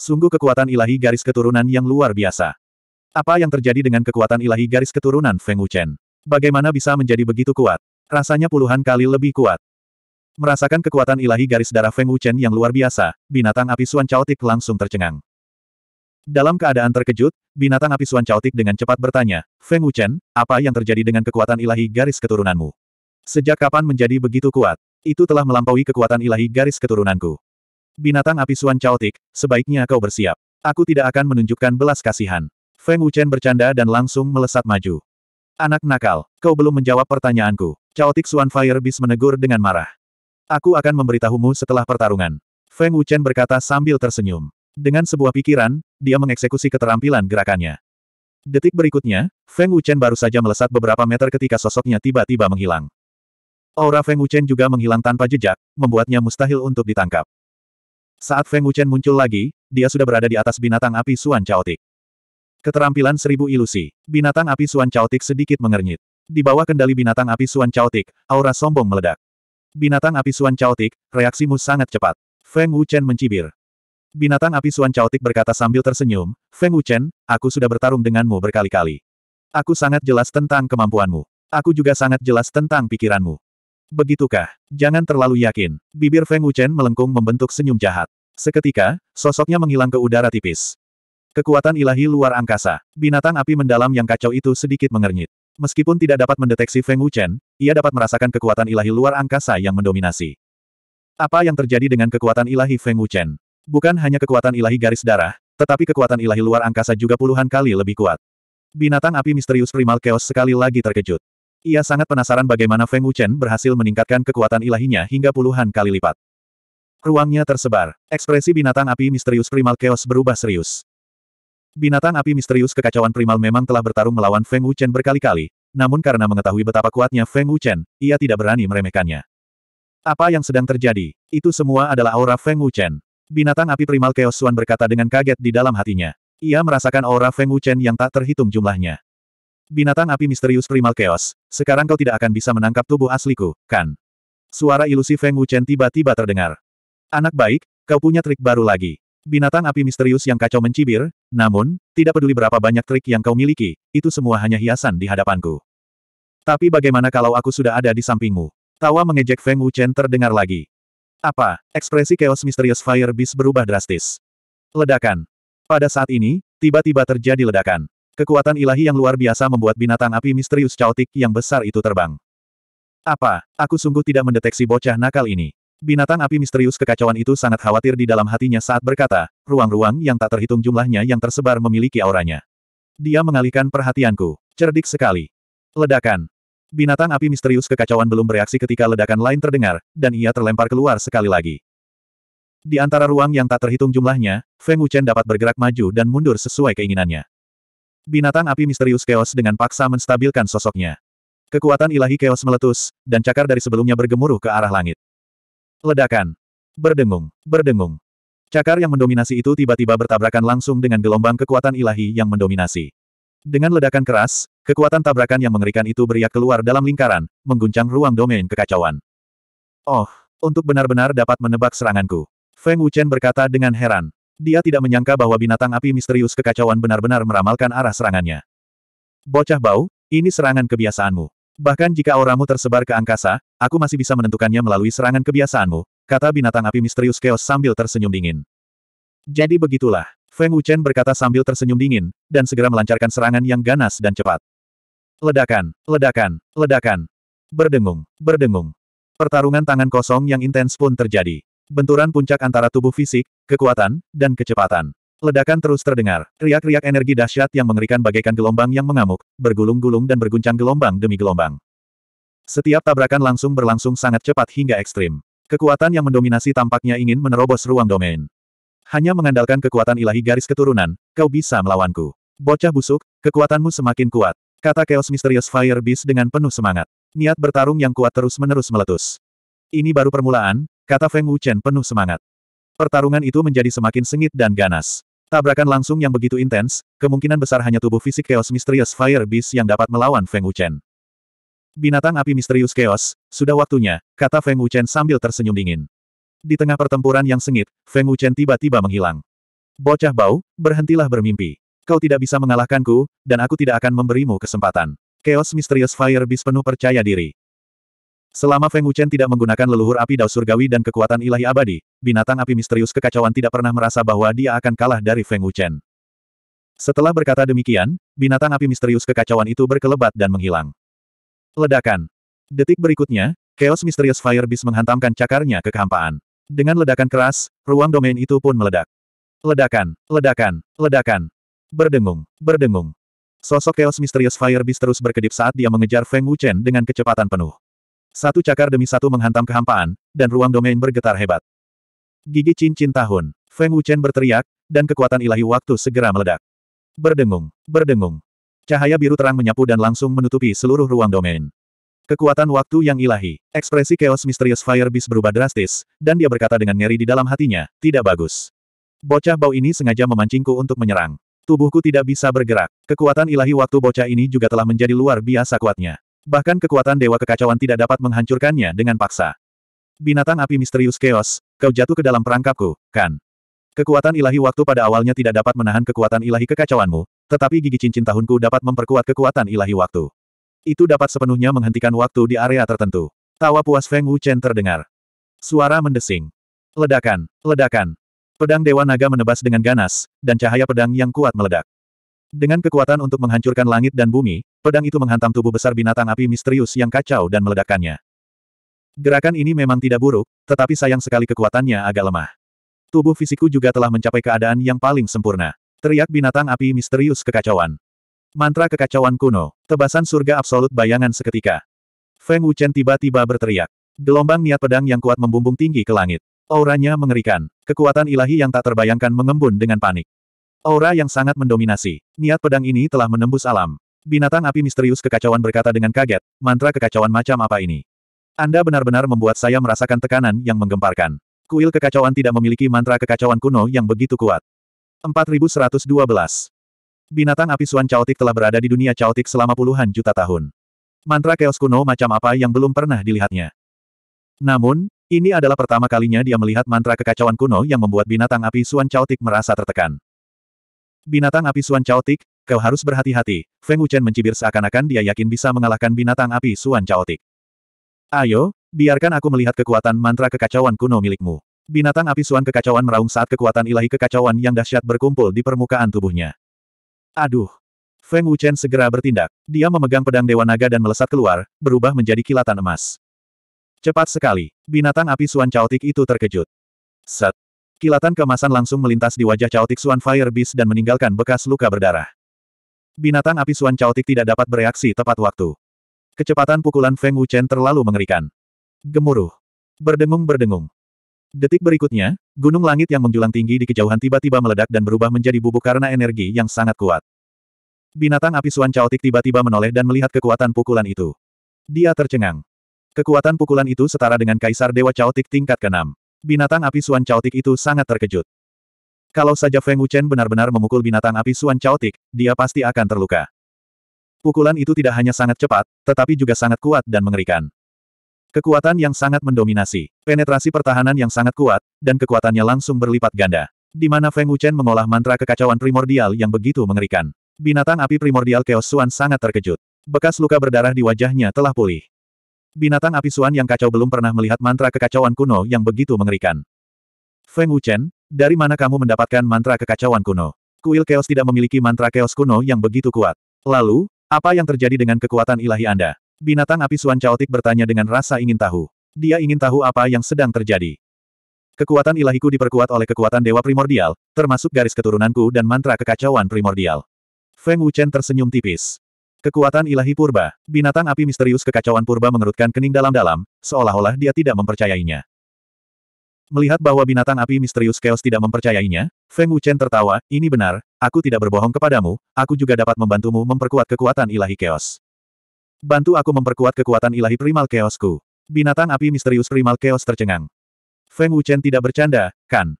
Sungguh kekuatan ilahi garis keturunan yang luar biasa. Apa yang terjadi dengan kekuatan ilahi garis keturunan Feng Wuchen? Bagaimana bisa menjadi begitu kuat? Rasanya puluhan kali lebih kuat. Merasakan kekuatan ilahi garis darah Feng Wuchen yang luar biasa, binatang api Suan Chaotik langsung tercengang. Dalam keadaan terkejut, binatang api Suan Chaotik dengan cepat bertanya, Feng Wuchen, apa yang terjadi dengan kekuatan ilahi garis keturunanmu? Sejak kapan menjadi begitu kuat? Itu telah melampaui kekuatan ilahi garis keturunanku. Binatang api Suan Chaotic, sebaiknya kau bersiap. Aku tidak akan menunjukkan belas kasihan. Feng Wuchen bercanda dan langsung melesat maju. Anak nakal, kau belum menjawab pertanyaanku. Chaotic Suan Fire Beast menegur dengan marah. Aku akan memberitahumu setelah pertarungan. Feng Wuchen berkata sambil tersenyum. Dengan sebuah pikiran, dia mengeksekusi keterampilan gerakannya. Detik berikutnya, Feng Wuchen baru saja melesat beberapa meter ketika sosoknya tiba-tiba menghilang. Aura Feng Wuchen juga menghilang tanpa jejak, membuatnya mustahil untuk ditangkap. Saat Feng Wuchen muncul lagi, dia sudah berada di atas binatang api Suan Chaotik. Keterampilan seribu ilusi. Binatang api Suan Chaotik sedikit mengernyit. Di bawah kendali binatang api Suan Chaotik, aura sombong meledak. Binatang api Suan Chaotik, reaksimu sangat cepat. Feng Wuchen mencibir. Binatang api Suan Chaotik berkata sambil tersenyum, Feng Wuchen, aku sudah bertarung denganmu berkali-kali. Aku sangat jelas tentang kemampuanmu. Aku juga sangat jelas tentang pikiranmu. Begitukah? Jangan terlalu yakin. Bibir Feng Wuchen melengkung membentuk senyum jahat. Seketika, sosoknya menghilang ke udara tipis. Kekuatan ilahi luar angkasa. Binatang api mendalam yang kacau itu sedikit mengernyit. Meskipun tidak dapat mendeteksi Feng Wuchen, ia dapat merasakan kekuatan ilahi luar angkasa yang mendominasi. Apa yang terjadi dengan kekuatan ilahi Feng Wuchen? Bukan hanya kekuatan ilahi garis darah, tetapi kekuatan ilahi luar angkasa juga puluhan kali lebih kuat. Binatang api misterius primal chaos sekali lagi terkejut. Ia sangat penasaran bagaimana Feng Wuchen berhasil meningkatkan kekuatan ilahinya hingga puluhan kali lipat. Ruangnya tersebar. Ekspresi binatang api misterius primal chaos berubah serius. Binatang api misterius kekacauan primal memang telah bertarung melawan Feng Wuchen berkali-kali, namun karena mengetahui betapa kuatnya Feng Wuchen, ia tidak berani meremehkannya. Apa yang sedang terjadi? Itu semua adalah aura Feng Wuchen. Binatang api primal chaos Xuan berkata dengan kaget di dalam hatinya. Ia merasakan aura Feng Wuchen yang tak terhitung jumlahnya. Binatang api misterius primal chaos, sekarang kau tidak akan bisa menangkap tubuh asliku, kan? Suara ilusi Feng Wuchen tiba-tiba terdengar. Anak baik, kau punya trik baru lagi. Binatang api misterius yang kacau mencibir, namun, tidak peduli berapa banyak trik yang kau miliki, itu semua hanya hiasan di hadapanku. Tapi bagaimana kalau aku sudah ada di sampingmu? Tawa mengejek Feng Wuchen terdengar lagi. Apa? Ekspresi chaos misterius Fire Beast berubah drastis. Ledakan. Pada saat ini, tiba-tiba terjadi ledakan. Kekuatan ilahi yang luar biasa membuat binatang api misterius caotik yang besar itu terbang. Apa? Aku sungguh tidak mendeteksi bocah nakal ini. Binatang api misterius kekacauan itu sangat khawatir di dalam hatinya saat berkata, ruang-ruang yang tak terhitung jumlahnya yang tersebar memiliki auranya. Dia mengalihkan perhatianku. Cerdik sekali. Ledakan. Binatang api misterius kekacauan belum bereaksi ketika ledakan lain terdengar, dan ia terlempar keluar sekali lagi. Di antara ruang yang tak terhitung jumlahnya, Feng Wuchen dapat bergerak maju dan mundur sesuai keinginannya. Binatang api misterius keos dengan paksa menstabilkan sosoknya. Kekuatan ilahi keos meletus, dan cakar dari sebelumnya bergemuruh ke arah langit. Ledakan. Berdengung, berdengung. Cakar yang mendominasi itu tiba-tiba bertabrakan langsung dengan gelombang kekuatan ilahi yang mendominasi. Dengan ledakan keras, kekuatan tabrakan yang mengerikan itu beriak keluar dalam lingkaran, mengguncang ruang domain kekacauan. Oh, untuk benar-benar dapat menebak seranganku. Feng Wuchen berkata dengan heran. Dia tidak menyangka bahwa binatang api misterius kekacauan benar-benar meramalkan arah serangannya. Bocah bau, ini serangan kebiasaanmu. Bahkan jika auramu tersebar ke angkasa, aku masih bisa menentukannya melalui serangan kebiasaanmu, kata binatang api misterius Chaos sambil tersenyum dingin. Jadi begitulah, Feng Wuchen berkata sambil tersenyum dingin, dan segera melancarkan serangan yang ganas dan cepat. Ledakan, ledakan, ledakan. Berdengung, berdengung. Pertarungan tangan kosong yang intens pun terjadi. Benturan puncak antara tubuh fisik, kekuatan, dan kecepatan. Ledakan terus terdengar. Riak-riak energi dahsyat yang mengerikan bagaikan gelombang yang mengamuk, bergulung-gulung dan berguncang gelombang demi gelombang. Setiap tabrakan langsung berlangsung sangat cepat hingga ekstrim. Kekuatan yang mendominasi tampaknya ingin menerobos ruang domain. Hanya mengandalkan kekuatan ilahi garis keturunan, kau bisa melawanku. Bocah busuk, kekuatanmu semakin kuat. Kata Chaos Misterius Fire Beast dengan penuh semangat. Niat bertarung yang kuat terus-menerus meletus. Ini baru permulaan, kata Feng Wuchen penuh semangat. Pertarungan itu menjadi semakin sengit dan ganas. Tabrakan langsung yang begitu intens, kemungkinan besar hanya tubuh fisik Chaos Misterius Fire Beast yang dapat melawan Feng Wuchen. Binatang api misterius Chaos, sudah waktunya, kata Feng Wuchen sambil tersenyum dingin. Di tengah pertempuran yang sengit, Feng Wuchen tiba-tiba menghilang. Bocah bau, berhentilah bermimpi. Kau tidak bisa mengalahkanku, dan aku tidak akan memberimu kesempatan. Chaos Misterius Fire Beast penuh percaya diri. Selama Feng Wuchen tidak menggunakan leluhur api dao surgawi dan kekuatan ilahi abadi, binatang api misterius kekacauan tidak pernah merasa bahwa dia akan kalah dari Feng Wuchen. Setelah berkata demikian, binatang api misterius kekacauan itu berkelebat dan menghilang. Ledakan. Detik berikutnya, Chaos misterius Fire Beast menghantamkan cakarnya ke kehampaan. Dengan ledakan keras, ruang domain itu pun meledak. Ledakan, ledakan, ledakan. Berdengung, berdengung. Sosok Chaos misterius Fire Beast terus berkedip saat dia mengejar Feng Wuchen dengan kecepatan penuh. Satu cakar demi satu menghantam kehampaan, dan ruang domain bergetar hebat. Gigi cincin tahun, Feng Wuchen berteriak, dan kekuatan ilahi waktu segera meledak. Berdengung, berdengung. Cahaya biru terang menyapu dan langsung menutupi seluruh ruang domain. Kekuatan waktu yang ilahi, ekspresi Chaos Mysterious Fire Beast berubah drastis, dan dia berkata dengan ngeri di dalam hatinya, tidak bagus. Bocah bau ini sengaja memancingku untuk menyerang. Tubuhku tidak bisa bergerak. Kekuatan ilahi waktu bocah ini juga telah menjadi luar biasa kuatnya. Bahkan kekuatan Dewa Kekacauan tidak dapat menghancurkannya dengan paksa. Binatang api misterius Chaos, kau jatuh ke dalam perangkapku, kan? Kekuatan ilahi waktu pada awalnya tidak dapat menahan kekuatan ilahi kekacauanmu, tetapi gigi cincin tahunku dapat memperkuat kekuatan ilahi waktu. Itu dapat sepenuhnya menghentikan waktu di area tertentu. Tawa puas Feng Wu Chen terdengar. Suara mendesing. Ledakan, ledakan. Pedang Dewa Naga menebas dengan ganas, dan cahaya pedang yang kuat meledak. Dengan kekuatan untuk menghancurkan langit dan bumi, Pedang itu menghantam tubuh besar binatang api misterius yang kacau dan meledakkannya. Gerakan ini memang tidak buruk, tetapi sayang sekali kekuatannya agak lemah. Tubuh fisikku juga telah mencapai keadaan yang paling sempurna. Teriak binatang api misterius kekacauan. Mantra kekacauan kuno, tebasan surga absolut bayangan seketika. Feng Wuchen tiba-tiba berteriak. Gelombang niat pedang yang kuat membumbung tinggi ke langit. Auranya mengerikan. Kekuatan ilahi yang tak terbayangkan mengembun dengan panik. Aura yang sangat mendominasi. Niat pedang ini telah menembus alam. Binatang api misterius kekacauan berkata dengan kaget, mantra kekacauan macam apa ini? Anda benar-benar membuat saya merasakan tekanan yang menggemparkan. Kuil kekacauan tidak memiliki mantra kekacauan kuno yang begitu kuat. 4112. Binatang api Suan caotik telah berada di dunia caotik selama puluhan juta tahun. Mantra keos kuno macam apa yang belum pernah dilihatnya. Namun, ini adalah pertama kalinya dia melihat mantra kekacauan kuno yang membuat binatang api Suan caotik merasa tertekan. Binatang api Suan caotik, Kau harus berhati-hati, Feng Wuchen mencibir seakan-akan dia yakin bisa mengalahkan binatang api Suan Chaotic. Ayo, biarkan aku melihat kekuatan mantra kekacauan kuno milikmu. Binatang api Suan kekacauan meraung saat kekuatan ilahi kekacauan yang dahsyat berkumpul di permukaan tubuhnya. Aduh! Feng Wuchen segera bertindak. Dia memegang pedang Dewa Naga dan melesat keluar, berubah menjadi kilatan emas. Cepat sekali, binatang api Suan Chaotic itu terkejut. Set! Kilatan kemasan langsung melintas di wajah Chaotic Suan Fire Beast dan meninggalkan bekas luka berdarah. Binatang api Suan Chaotik tidak dapat bereaksi tepat waktu. Kecepatan pukulan Feng Wuchen terlalu mengerikan. Gemuruh. Berdengung-berdengung. Detik berikutnya, gunung langit yang menjulang tinggi di kejauhan tiba-tiba meledak dan berubah menjadi bubuk karena energi yang sangat kuat. Binatang api Suan Chaotik tiba-tiba menoleh dan melihat kekuatan pukulan itu. Dia tercengang. Kekuatan pukulan itu setara dengan Kaisar Dewa Chaotik tingkat ke-6. Binatang api Suan Chaotik itu sangat terkejut. Kalau saja Feng Wuchen benar-benar memukul binatang api Suan Chaotik, dia pasti akan terluka. Pukulan itu tidak hanya sangat cepat, tetapi juga sangat kuat dan mengerikan. Kekuatan yang sangat mendominasi, penetrasi pertahanan yang sangat kuat, dan kekuatannya langsung berlipat ganda. Di mana Feng Wuchen mengolah mantra kekacauan primordial yang begitu mengerikan. Binatang api primordial Chaos Suan sangat terkejut. Bekas luka berdarah di wajahnya telah pulih. Binatang api Suan yang kacau belum pernah melihat mantra kekacauan kuno yang begitu mengerikan. Feng Wuchen, dari mana kamu mendapatkan mantra kekacauan kuno? Kuil Chaos tidak memiliki mantra Chaos kuno yang begitu kuat. Lalu, apa yang terjadi dengan kekuatan ilahi Anda? Binatang api Suan Chaotic bertanya dengan rasa ingin tahu. Dia ingin tahu apa yang sedang terjadi. Kekuatan ilahiku diperkuat oleh kekuatan dewa primordial, termasuk garis keturunanku dan mantra kekacauan primordial. Feng Wuchen tersenyum tipis. Kekuatan ilahi purba. Binatang api misterius kekacauan purba mengerutkan kening dalam-dalam, seolah-olah dia tidak mempercayainya. Melihat bahwa binatang api misterius Chaos tidak mempercayainya, Feng Wuchen tertawa, ini benar, aku tidak berbohong kepadamu, aku juga dapat membantumu memperkuat kekuatan ilahi Chaos. Bantu aku memperkuat kekuatan ilahi primal Chaosku. Binatang api misterius primal Chaos tercengang. Feng Wuchen tidak bercanda, kan?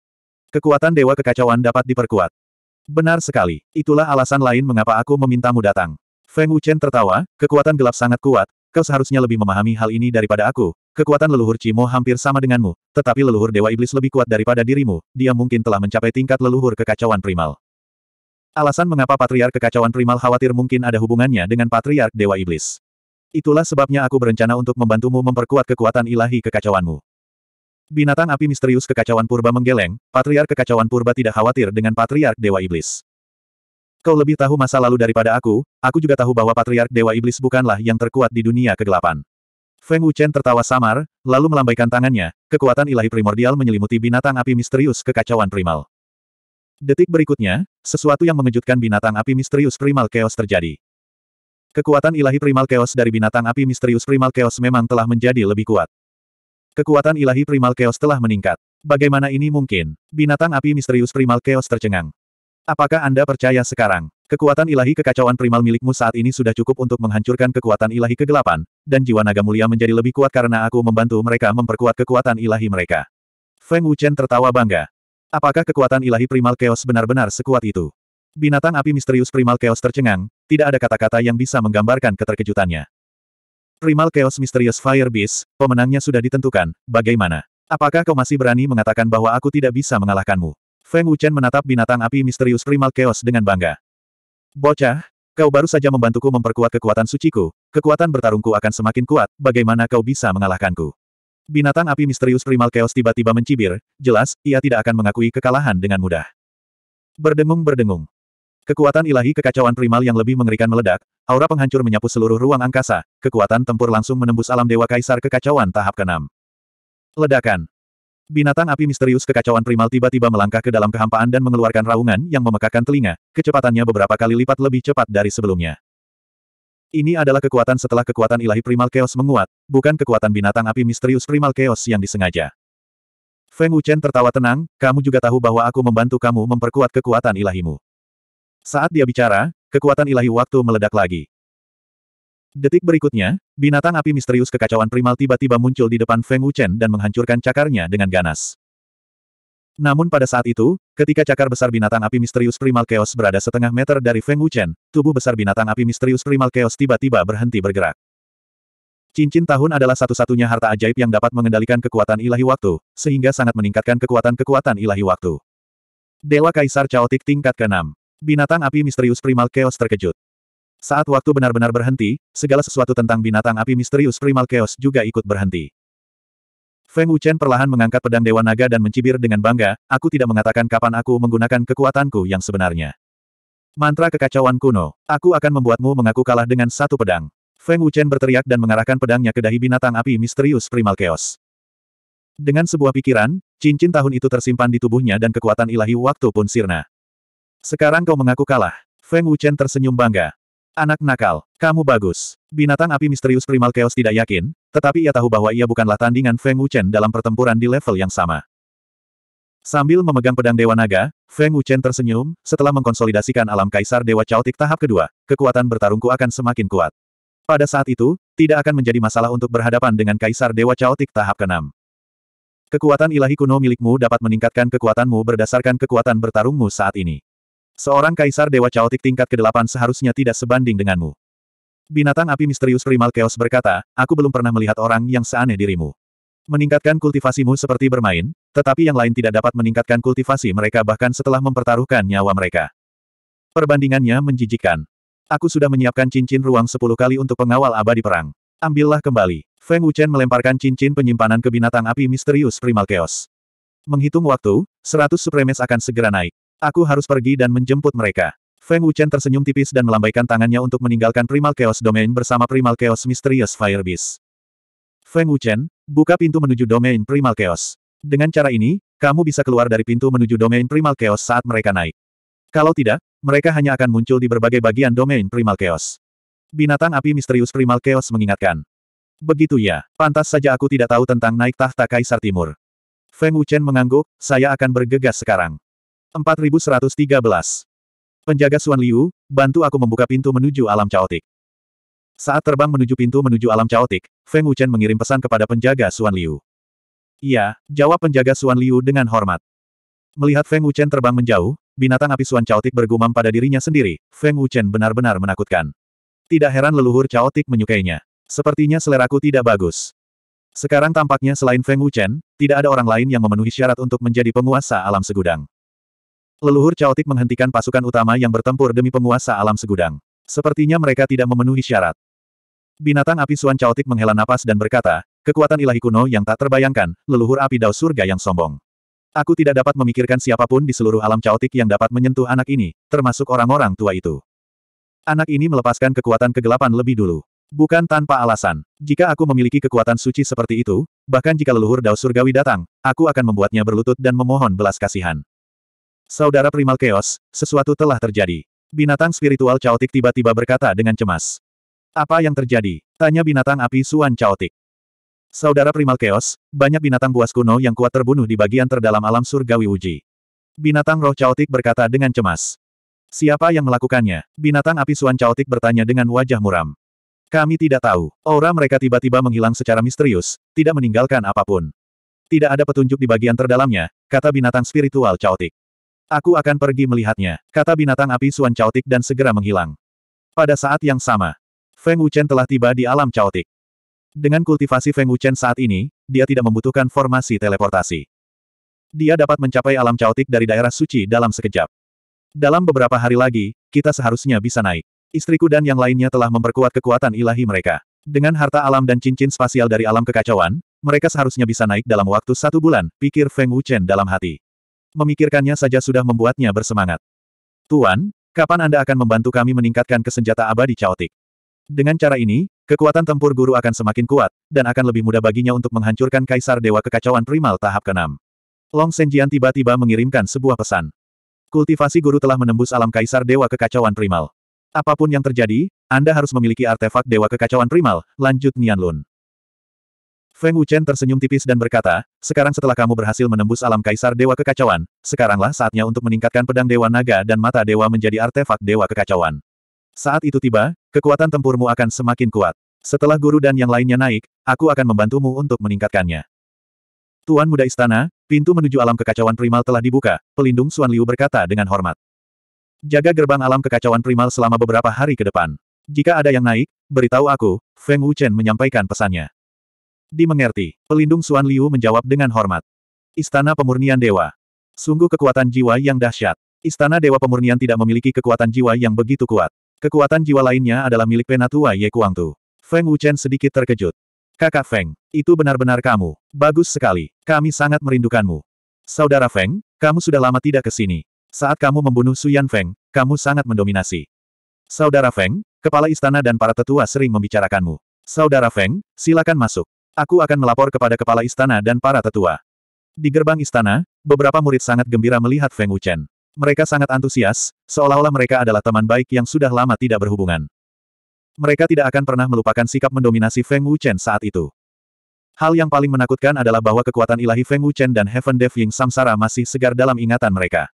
Kekuatan Dewa Kekacauan dapat diperkuat. Benar sekali, itulah alasan lain mengapa aku memintamu datang. Feng Wuchen tertawa, kekuatan gelap sangat kuat, kau seharusnya lebih memahami hal ini daripada aku, Kekuatan leluhur Cimo hampir sama denganmu, tetapi leluhur Dewa Iblis lebih kuat daripada dirimu, dia mungkin telah mencapai tingkat leluhur kekacauan primal. Alasan mengapa Patriark Kekacauan Primal khawatir mungkin ada hubungannya dengan Patriark Dewa Iblis. Itulah sebabnya aku berencana untuk membantumu memperkuat kekuatan ilahi kekacauanmu. Binatang api misterius kekacauan purba menggeleng, Patriark Kekacauan Purba tidak khawatir dengan Patriark Dewa Iblis. Kau lebih tahu masa lalu daripada aku, aku juga tahu bahwa Patriark Dewa Iblis bukanlah yang terkuat di dunia kegelapan. Feng Wuchen tertawa samar, lalu melambaikan tangannya, kekuatan ilahi primordial menyelimuti binatang api misterius kekacauan primal. Detik berikutnya, sesuatu yang mengejutkan binatang api misterius primal chaos terjadi. Kekuatan ilahi primal chaos dari binatang api misterius primal chaos memang telah menjadi lebih kuat. Kekuatan ilahi primal chaos telah meningkat. Bagaimana ini mungkin? Binatang api misterius primal chaos tercengang. Apakah Anda percaya sekarang? Kekuatan ilahi kekacauan primal milikmu saat ini sudah cukup untuk menghancurkan kekuatan ilahi kegelapan, dan jiwa naga mulia menjadi lebih kuat karena aku membantu mereka memperkuat kekuatan ilahi mereka. Feng Wuchen tertawa bangga. Apakah kekuatan ilahi primal chaos benar-benar sekuat itu? Binatang api misterius primal chaos tercengang, tidak ada kata-kata yang bisa menggambarkan keterkejutannya. Primal Chaos misterius Fire Beast, pemenangnya sudah ditentukan, bagaimana? Apakah kau masih berani mengatakan bahwa aku tidak bisa mengalahkanmu? Feng Wuchen menatap binatang api misterius Primal Chaos dengan bangga. Bocah, kau baru saja membantuku memperkuat kekuatan suciku, kekuatan bertarungku akan semakin kuat, bagaimana kau bisa mengalahkanku? Binatang api misterius primal chaos tiba-tiba mencibir, jelas, ia tidak akan mengakui kekalahan dengan mudah. Berdengung-berdengung. Kekuatan ilahi kekacauan primal yang lebih mengerikan meledak, aura penghancur menyapu seluruh ruang angkasa, kekuatan tempur langsung menembus alam dewa kaisar kekacauan tahap ke-6. Ledakan. Binatang api misterius kekacauan primal tiba-tiba melangkah ke dalam kehampaan dan mengeluarkan raungan yang memekakan telinga, kecepatannya beberapa kali lipat lebih cepat dari sebelumnya. Ini adalah kekuatan setelah kekuatan ilahi primal chaos menguat, bukan kekuatan binatang api misterius primal chaos yang disengaja. Feng Wuchen tertawa tenang, kamu juga tahu bahwa aku membantu kamu memperkuat kekuatan ilahimu. Saat dia bicara, kekuatan ilahi waktu meledak lagi. Detik berikutnya, binatang api misterius kekacauan primal tiba-tiba muncul di depan Feng Wuchen dan menghancurkan cakarnya dengan ganas. Namun pada saat itu, ketika cakar besar binatang api misterius primal chaos berada setengah meter dari Feng Wuchen, tubuh besar binatang api misterius primal chaos tiba-tiba berhenti bergerak. Cincin tahun adalah satu-satunya harta ajaib yang dapat mengendalikan kekuatan ilahi waktu, sehingga sangat meningkatkan kekuatan-kekuatan ilahi waktu. Dewa Kaisar Chaotic tingkat ke-6. Binatang api misterius primal chaos terkejut. Saat waktu benar-benar berhenti, segala sesuatu tentang binatang api misterius primal chaos juga ikut berhenti. Feng Wuchen perlahan mengangkat pedang Dewa Naga dan mencibir dengan bangga, aku tidak mengatakan kapan aku menggunakan kekuatanku yang sebenarnya. Mantra kekacauan kuno, aku akan membuatmu mengaku kalah dengan satu pedang. Feng Wuchen berteriak dan mengarahkan pedangnya ke dahi binatang api misterius primal chaos. Dengan sebuah pikiran, cincin tahun itu tersimpan di tubuhnya dan kekuatan ilahi waktu pun sirna. Sekarang kau mengaku kalah. Feng Wuchen tersenyum bangga. Anak nakal, kamu bagus. Binatang api misterius primal chaos tidak yakin, tetapi ia tahu bahwa ia bukanlah tandingan Feng Wuchen dalam pertempuran di level yang sama. Sambil memegang pedang Dewa Naga, Feng Wuchen tersenyum, setelah mengkonsolidasikan alam kaisar Dewa Chaotic tahap kedua, kekuatan bertarungku akan semakin kuat. Pada saat itu, tidak akan menjadi masalah untuk berhadapan dengan kaisar Dewa Chaotic tahap keenam. Kekuatan ilahi kuno milikmu dapat meningkatkan kekuatanmu berdasarkan kekuatan bertarungmu saat ini. Seorang kaisar dewa caotik tingkat ke-8 seharusnya tidak sebanding denganmu. Binatang api misterius primal chaos berkata, aku belum pernah melihat orang yang seaneh dirimu. Meningkatkan kultivasimu seperti bermain, tetapi yang lain tidak dapat meningkatkan kultivasi mereka bahkan setelah mempertaruhkan nyawa mereka. Perbandingannya menjijikkan. Aku sudah menyiapkan cincin ruang sepuluh kali untuk pengawal abadi perang. Ambillah kembali. Feng Wuchen melemparkan cincin penyimpanan ke binatang api misterius primal chaos. Menghitung waktu, 100 supremes akan segera naik. Aku harus pergi dan menjemput mereka. Feng Wuchen tersenyum tipis dan melambaikan tangannya untuk meninggalkan Primal Chaos Domain bersama Primal Chaos Mysterious Fire Beast. Feng Wuchen, buka pintu menuju domain Primal Chaos. Dengan cara ini, kamu bisa keluar dari pintu menuju domain Primal Chaos saat mereka naik. Kalau tidak, mereka hanya akan muncul di berbagai bagian domain Primal Chaos. Binatang api misterius Primal Chaos mengingatkan. Begitu ya, pantas saja aku tidak tahu tentang naik tahta Kaisar Timur. Feng Wuchen mengangguk, saya akan bergegas sekarang. 4113. Penjaga Suan Liu, bantu aku membuka pintu menuju alam caotik. Saat terbang menuju pintu menuju alam caotik, Feng Wuchen mengirim pesan kepada penjaga Suan Liu. Iya, jawab penjaga Suan Liu dengan hormat. Melihat Feng Wuchen terbang menjauh, binatang api Suan caotik bergumam pada dirinya sendiri, Feng Wuchen benar-benar menakutkan. Tidak heran leluhur caotik menyukainya. Sepertinya seleraku tidak bagus. Sekarang tampaknya selain Feng Wuchen, tidak ada orang lain yang memenuhi syarat untuk menjadi penguasa alam segudang. Leluhur caotik menghentikan pasukan utama yang bertempur demi penguasa alam segudang. Sepertinya mereka tidak memenuhi syarat. Binatang api suan caotik menghela napas dan berkata, kekuatan ilahi kuno yang tak terbayangkan, leluhur api dao surga yang sombong. Aku tidak dapat memikirkan siapapun di seluruh alam caotik yang dapat menyentuh anak ini, termasuk orang-orang tua itu. Anak ini melepaskan kekuatan kegelapan lebih dulu. Bukan tanpa alasan. Jika aku memiliki kekuatan suci seperti itu, bahkan jika leluhur Dao Surgawi datang, aku akan membuatnya berlutut dan memohon belas kasihan. Saudara primal chaos, sesuatu telah terjadi. Binatang spiritual caotik tiba-tiba berkata dengan cemas. Apa yang terjadi? Tanya binatang api Suan caotik. Saudara primal chaos, banyak binatang buas kuno yang kuat terbunuh di bagian terdalam alam surgawi uji. Binatang roh caotik berkata dengan cemas. Siapa yang melakukannya? Binatang api Suan caotik bertanya dengan wajah muram. Kami tidak tahu. Aura mereka tiba-tiba menghilang secara misterius, tidak meninggalkan apapun. Tidak ada petunjuk di bagian terdalamnya, kata binatang spiritual caotik. Aku akan pergi melihatnya, kata binatang api Suan Chaotik dan segera menghilang. Pada saat yang sama, Feng Wuchen telah tiba di alam Chaotik. Dengan kultivasi Feng Wuchen saat ini, dia tidak membutuhkan formasi teleportasi. Dia dapat mencapai alam Chaotik dari daerah suci dalam sekejap. Dalam beberapa hari lagi, kita seharusnya bisa naik. Istriku dan yang lainnya telah memperkuat kekuatan ilahi mereka. Dengan harta alam dan cincin spasial dari alam kekacauan, mereka seharusnya bisa naik dalam waktu satu bulan, pikir Feng Wuchen dalam hati. Memikirkannya saja sudah membuatnya bersemangat. Tuan, kapan Anda akan membantu kami meningkatkan kesenjata abadi caotik? Dengan cara ini, kekuatan tempur guru akan semakin kuat, dan akan lebih mudah baginya untuk menghancurkan Kaisar Dewa Kekacauan Primal tahap ke-6. Long Senjian tiba-tiba mengirimkan sebuah pesan. Kultivasi guru telah menembus alam Kaisar Dewa Kekacauan Primal. Apapun yang terjadi, Anda harus memiliki artefak Dewa Kekacauan Primal, lanjut Nian Lun. Feng Wuchen tersenyum tipis dan berkata, sekarang setelah kamu berhasil menembus alam kaisar Dewa Kekacauan, sekaranglah saatnya untuk meningkatkan pedang Dewa Naga dan Mata Dewa menjadi artefak Dewa Kekacauan. Saat itu tiba, kekuatan tempurmu akan semakin kuat. Setelah guru dan yang lainnya naik, aku akan membantumu untuk meningkatkannya. Tuan Muda Istana, pintu menuju alam kekacauan primal telah dibuka, pelindung Suan Liu berkata dengan hormat. Jaga gerbang alam kekacauan primal selama beberapa hari ke depan. Jika ada yang naik, beritahu aku, Feng Wuchen menyampaikan pesannya. Dimengerti, pelindung suan Liu menjawab dengan hormat. Istana Pemurnian Dewa. Sungguh kekuatan jiwa yang dahsyat. Istana Dewa Pemurnian tidak memiliki kekuatan jiwa yang begitu kuat. Kekuatan jiwa lainnya adalah milik Penatua Ye kuang tu Feng Wuchen sedikit terkejut. Kakak Feng, itu benar-benar kamu. Bagus sekali. Kami sangat merindukanmu. Saudara Feng, kamu sudah lama tidak ke sini. Saat kamu membunuh Suyan Feng, kamu sangat mendominasi. Saudara Feng, kepala istana dan para tetua sering membicarakanmu. Saudara Feng, silakan masuk. Aku akan melapor kepada kepala istana dan para tetua. Di gerbang istana, beberapa murid sangat gembira melihat Feng Wuchen. Mereka sangat antusias, seolah-olah mereka adalah teman baik yang sudah lama tidak berhubungan. Mereka tidak akan pernah melupakan sikap mendominasi Feng Wuchen saat itu. Hal yang paling menakutkan adalah bahwa kekuatan ilahi Feng Wuchen dan Heaven Deving Samsara masih segar dalam ingatan mereka.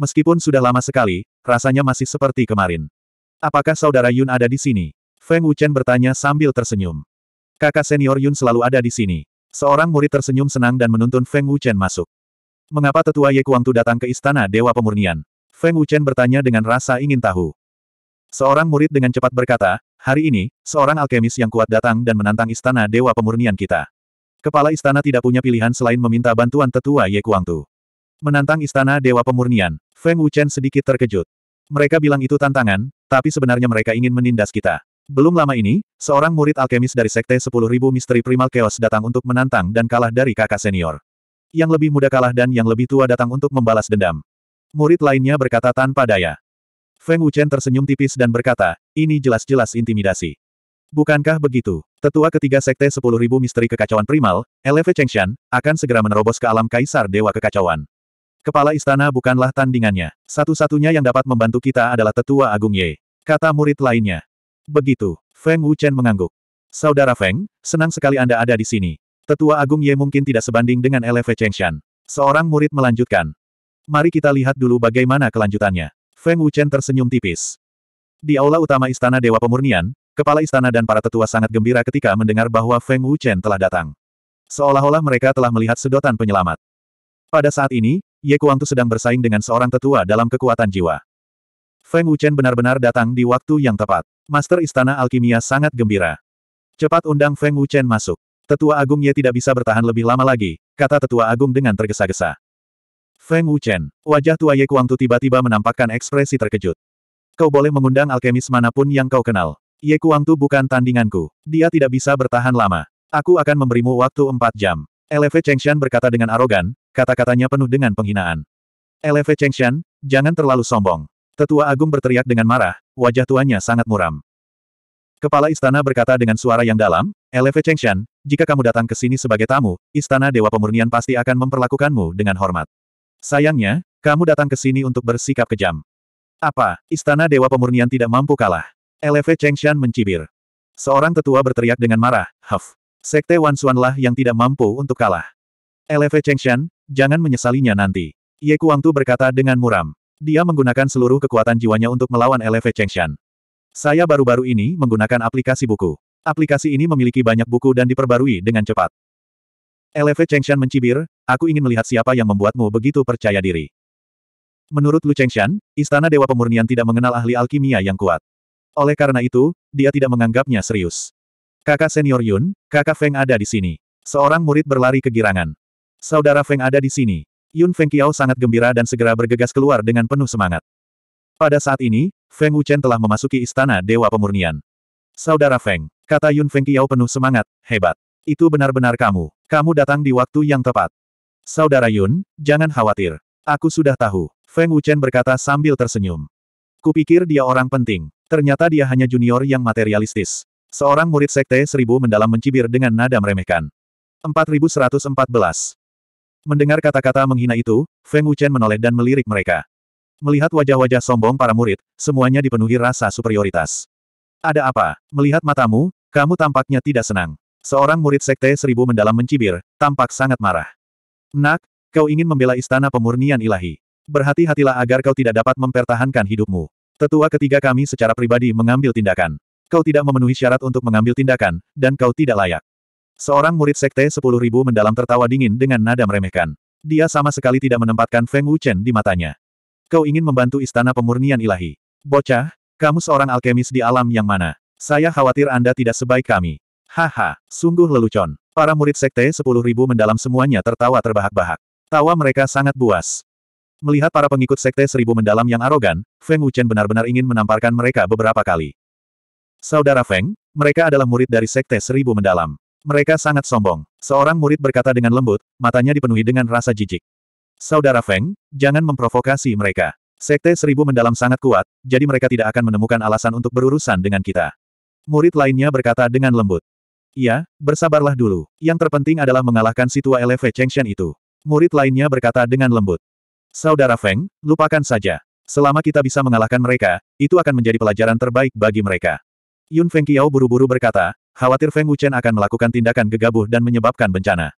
Meskipun sudah lama sekali, rasanya masih seperti kemarin. Apakah saudara Yun ada di sini? Feng Wuchen bertanya sambil tersenyum. Kakak senior Yun selalu ada di sini. Seorang murid tersenyum senang dan menuntun Feng Wuchen masuk. Mengapa tetua Ye Kuang Tu datang ke istana Dewa Pemurnian? Feng Wuchen bertanya dengan rasa ingin tahu. Seorang murid dengan cepat berkata, hari ini, seorang alkemis yang kuat datang dan menantang istana Dewa Pemurnian kita. Kepala istana tidak punya pilihan selain meminta bantuan tetua Ye Kuang Tu. Menantang istana Dewa Pemurnian, Feng Wuchen sedikit terkejut. Mereka bilang itu tantangan, tapi sebenarnya mereka ingin menindas kita. Belum lama ini, seorang murid alkemis dari Sekte 10.000 Misteri Primal Chaos datang untuk menantang dan kalah dari kakak senior. Yang lebih muda kalah dan yang lebih tua datang untuk membalas dendam. Murid lainnya berkata tanpa daya. Feng Wuchen tersenyum tipis dan berkata, ini jelas-jelas intimidasi. Bukankah begitu? Tetua ketiga Sekte 10.000 Misteri Kekacauan Primal, LV Chengshan, akan segera menerobos ke alam Kaisar Dewa Kekacauan. Kepala istana bukanlah tandingannya. Satu-satunya yang dapat membantu kita adalah Tetua Agung Ye. Kata murid lainnya. Begitu, Feng Wuchen mengangguk. Saudara Feng, senang sekali Anda ada di sini. Tetua Agung Ye mungkin tidak sebanding dengan Chen Chengshan. Seorang murid melanjutkan. Mari kita lihat dulu bagaimana kelanjutannya. Feng Wuchen tersenyum tipis. Di aula utama Istana Dewa Pemurnian, kepala istana dan para tetua sangat gembira ketika mendengar bahwa Feng Wuchen telah datang. Seolah-olah mereka telah melihat sedotan penyelamat. Pada saat ini, Ye Kuangtu sedang bersaing dengan seorang tetua dalam kekuatan jiwa. Feng Wuchen benar-benar datang di waktu yang tepat. Master Istana Alkimia sangat gembira. Cepat undang Feng Wuchen masuk. Tetua Agung Ye tidak bisa bertahan lebih lama lagi, kata Tetua Agung dengan tergesa-gesa. Feng Wuchen, wajah tua Ye Kuangtu tiba-tiba menampakkan ekspresi terkejut. Kau boleh mengundang alkemis manapun yang kau kenal. Ye Kuangtu bukan tandinganku. Dia tidak bisa bertahan lama. Aku akan memberimu waktu empat jam. Lv Chengshan berkata dengan arogan, kata-katanya penuh dengan penghinaan. Lv Chengshan, jangan terlalu sombong. Tetua Agung berteriak dengan marah, wajah tuannya sangat muram. Kepala istana berkata dengan suara yang dalam, Eleve Chengshan, jika kamu datang ke sini sebagai tamu, istana Dewa Pemurnian pasti akan memperlakukanmu dengan hormat. Sayangnya, kamu datang ke sini untuk bersikap kejam. Apa, istana Dewa Pemurnian tidak mampu kalah? Eleve Chengshan mencibir. Seorang tetua berteriak dengan marah, Huff. Sekte Wan lah yang tidak mampu untuk kalah. Eleve Chengshan, jangan menyesalinya nanti. Ye Kuang Tu berkata dengan muram. Dia menggunakan seluruh kekuatan jiwanya untuk melawan LV Chengshan. Saya baru-baru ini menggunakan aplikasi buku. Aplikasi ini memiliki banyak buku dan diperbarui dengan cepat. LV Chengshan mencibir, aku ingin melihat siapa yang membuatmu begitu percaya diri. Menurut Lu Chengshan, Istana Dewa Pemurnian tidak mengenal ahli alkimia yang kuat. Oleh karena itu, dia tidak menganggapnya serius. Kakak senior Yun, kakak Feng ada di sini. Seorang murid berlari kegirangan. Saudara Feng ada di sini. Yun Feng Fengqiao sangat gembira dan segera bergegas keluar dengan penuh semangat. Pada saat ini, Feng Wuchen telah memasuki istana Dewa Pemurnian. Saudara Feng, kata Yun Feng Fengqiao penuh semangat, hebat. Itu benar-benar kamu. Kamu datang di waktu yang tepat. Saudara Yun, jangan khawatir. Aku sudah tahu. Feng Wuchen berkata sambil tersenyum. Kupikir dia orang penting. Ternyata dia hanya junior yang materialistis. Seorang murid Sekte Seribu mendalam mencibir dengan nada meremehkan. 4114. Mendengar kata-kata menghina itu, Feng Wuchen menoleh dan melirik mereka. Melihat wajah-wajah sombong para murid, semuanya dipenuhi rasa superioritas. Ada apa? Melihat matamu, kamu tampaknya tidak senang. Seorang murid sekte seribu mendalam mencibir, tampak sangat marah. Nak, kau ingin membela istana pemurnian ilahi. Berhati-hatilah agar kau tidak dapat mempertahankan hidupmu. Tetua ketiga kami secara pribadi mengambil tindakan. Kau tidak memenuhi syarat untuk mengambil tindakan, dan kau tidak layak. Seorang murid sekte Sepuluh Ribu mendalam tertawa dingin dengan nada meremehkan. Dia sama sekali tidak menempatkan Feng Wuchen di matanya. Kau ingin membantu istana pemurnian ilahi. Bocah, kamu seorang alkemis di alam yang mana? Saya khawatir Anda tidak sebaik kami. Haha, sungguh lelucon. Para murid sekte Sepuluh Ribu mendalam semuanya tertawa terbahak-bahak. Tawa mereka sangat buas. Melihat para pengikut sekte seribu mendalam yang arogan, Feng Wuchen benar-benar ingin menamparkan mereka beberapa kali. Saudara Feng, mereka adalah murid dari sekte seribu mendalam. Mereka sangat sombong. Seorang murid berkata dengan lembut, matanya dipenuhi dengan rasa jijik. Saudara Feng, jangan memprovokasi mereka. Sekte seribu mendalam sangat kuat, jadi mereka tidak akan menemukan alasan untuk berurusan dengan kita. Murid lainnya berkata dengan lembut. Iya, bersabarlah dulu. Yang terpenting adalah mengalahkan si tua LV Chengshan itu. Murid lainnya berkata dengan lembut. Saudara Feng, lupakan saja. Selama kita bisa mengalahkan mereka, itu akan menjadi pelajaran terbaik bagi mereka. Yun Feng Kiao buru-buru berkata, Khawatir Feng Wuchen akan melakukan tindakan gegabah dan menyebabkan bencana.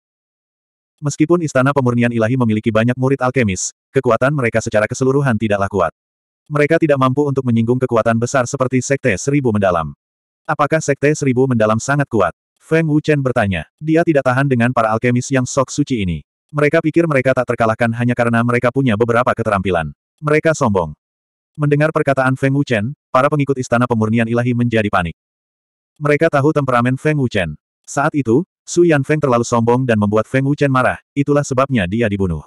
Meskipun Istana Pemurnian Ilahi memiliki banyak murid alkemis, kekuatan mereka secara keseluruhan tidaklah kuat. Mereka tidak mampu untuk menyinggung kekuatan besar seperti Sekte Seribu Mendalam. Apakah Sekte Seribu Mendalam sangat kuat? Feng Wuchen bertanya. Dia tidak tahan dengan para alkemis yang sok suci ini. Mereka pikir mereka tak terkalahkan hanya karena mereka punya beberapa keterampilan. Mereka sombong. Mendengar perkataan Feng Wuchen, para pengikut Istana Pemurnian Ilahi menjadi panik. Mereka tahu temperamen Feng Wuchen. Saat itu, Su Feng terlalu sombong dan membuat Feng Wuchen marah, itulah sebabnya dia dibunuh.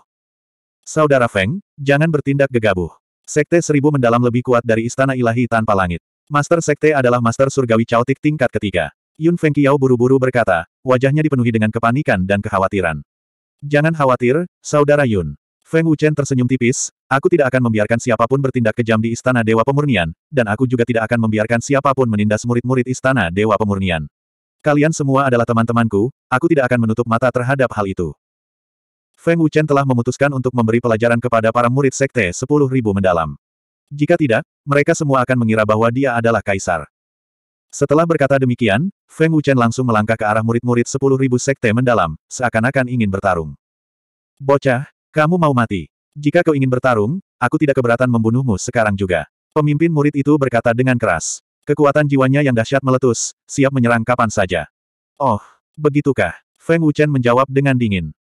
Saudara Feng, jangan bertindak gegabah. Sekte Seribu Mendalam lebih kuat dari Istana Ilahi tanpa langit. Master Sekte adalah Master Surgawi Caotik tingkat ketiga. Yun Feng Kiao buru-buru berkata, wajahnya dipenuhi dengan kepanikan dan kekhawatiran. Jangan khawatir, Saudara Yun. Feng Wuchen tersenyum tipis, aku tidak akan membiarkan siapapun bertindak kejam di Istana Dewa Pemurnian, dan aku juga tidak akan membiarkan siapapun menindas murid-murid Istana Dewa Pemurnian. Kalian semua adalah teman-temanku, aku tidak akan menutup mata terhadap hal itu. Feng Wuchen telah memutuskan untuk memberi pelajaran kepada para murid Sekte 10.000 mendalam. Jika tidak, mereka semua akan mengira bahwa dia adalah kaisar. Setelah berkata demikian, Feng Wuchen langsung melangkah ke arah murid-murid 10.000 Sekte mendalam, seakan-akan ingin bertarung. Bocah, kamu mau mati. Jika kau ingin bertarung, aku tidak keberatan membunuhmu sekarang juga. Pemimpin murid itu berkata dengan keras. Kekuatan jiwanya yang dahsyat meletus, siap menyerang kapan saja. Oh, begitukah? Feng Wuchen menjawab dengan dingin.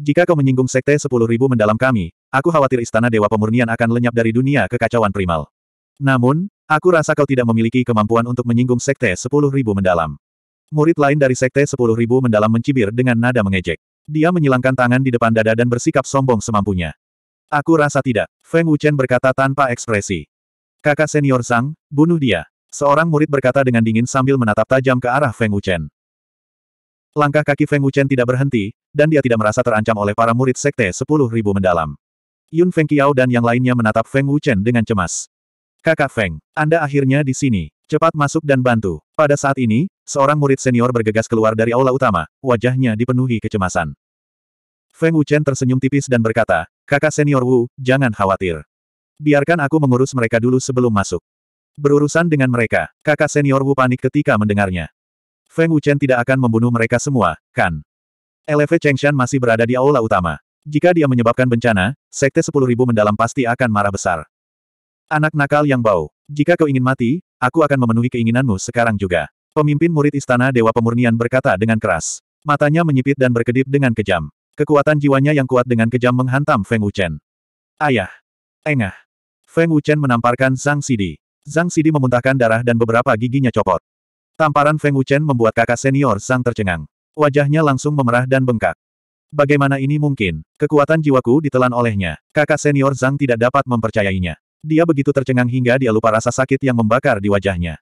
Jika kau menyinggung sekte sepuluh ribu mendalam kami, aku khawatir istana Dewa Pemurnian akan lenyap dari dunia kekacauan primal. Namun, aku rasa kau tidak memiliki kemampuan untuk menyinggung sekte sepuluh ribu mendalam. Murid lain dari sekte sepuluh ribu mendalam mencibir dengan nada mengejek. Dia menyilangkan tangan di depan dada dan bersikap sombong semampunya. Aku rasa tidak, Feng Wuchen berkata tanpa ekspresi. Kakak senior Zhang, bunuh dia. Seorang murid berkata dengan dingin sambil menatap tajam ke arah Feng Wuchen. Langkah kaki Feng Wuchen tidak berhenti, dan dia tidak merasa terancam oleh para murid sekte 10.000 mendalam. Yun Feng Qiao dan yang lainnya menatap Feng Wuchen dengan cemas. Kakak Feng, Anda akhirnya di sini. Cepat masuk dan bantu. Pada saat ini, seorang murid senior bergegas keluar dari aula utama, wajahnya dipenuhi kecemasan. Feng Wuchen tersenyum tipis dan berkata, kakak senior Wu, jangan khawatir. Biarkan aku mengurus mereka dulu sebelum masuk. Berurusan dengan mereka, kakak senior Wu panik ketika mendengarnya. Feng Wuchen tidak akan membunuh mereka semua, kan? LV Chengshan masih berada di aula utama. Jika dia menyebabkan bencana, Sekte 10.000 mendalam pasti akan marah besar. Anak nakal yang bau. Jika kau ingin mati, aku akan memenuhi keinginanmu sekarang juga. Pemimpin murid istana Dewa Pemurnian berkata dengan keras. Matanya menyipit dan berkedip dengan kejam. Kekuatan jiwanya yang kuat dengan kejam menghantam Feng Wuchen. Ayah. Engah. Feng Wuchen menamparkan Zhang Sidi. Zhang Sidi memuntahkan darah dan beberapa giginya copot. Tamparan Feng Wuchen membuat kakak senior Zhang tercengang. Wajahnya langsung memerah dan bengkak. Bagaimana ini mungkin? Kekuatan jiwaku ditelan olehnya. Kakak senior Zhang tidak dapat mempercayainya. Dia begitu tercengang hingga dia lupa rasa sakit yang membakar di wajahnya.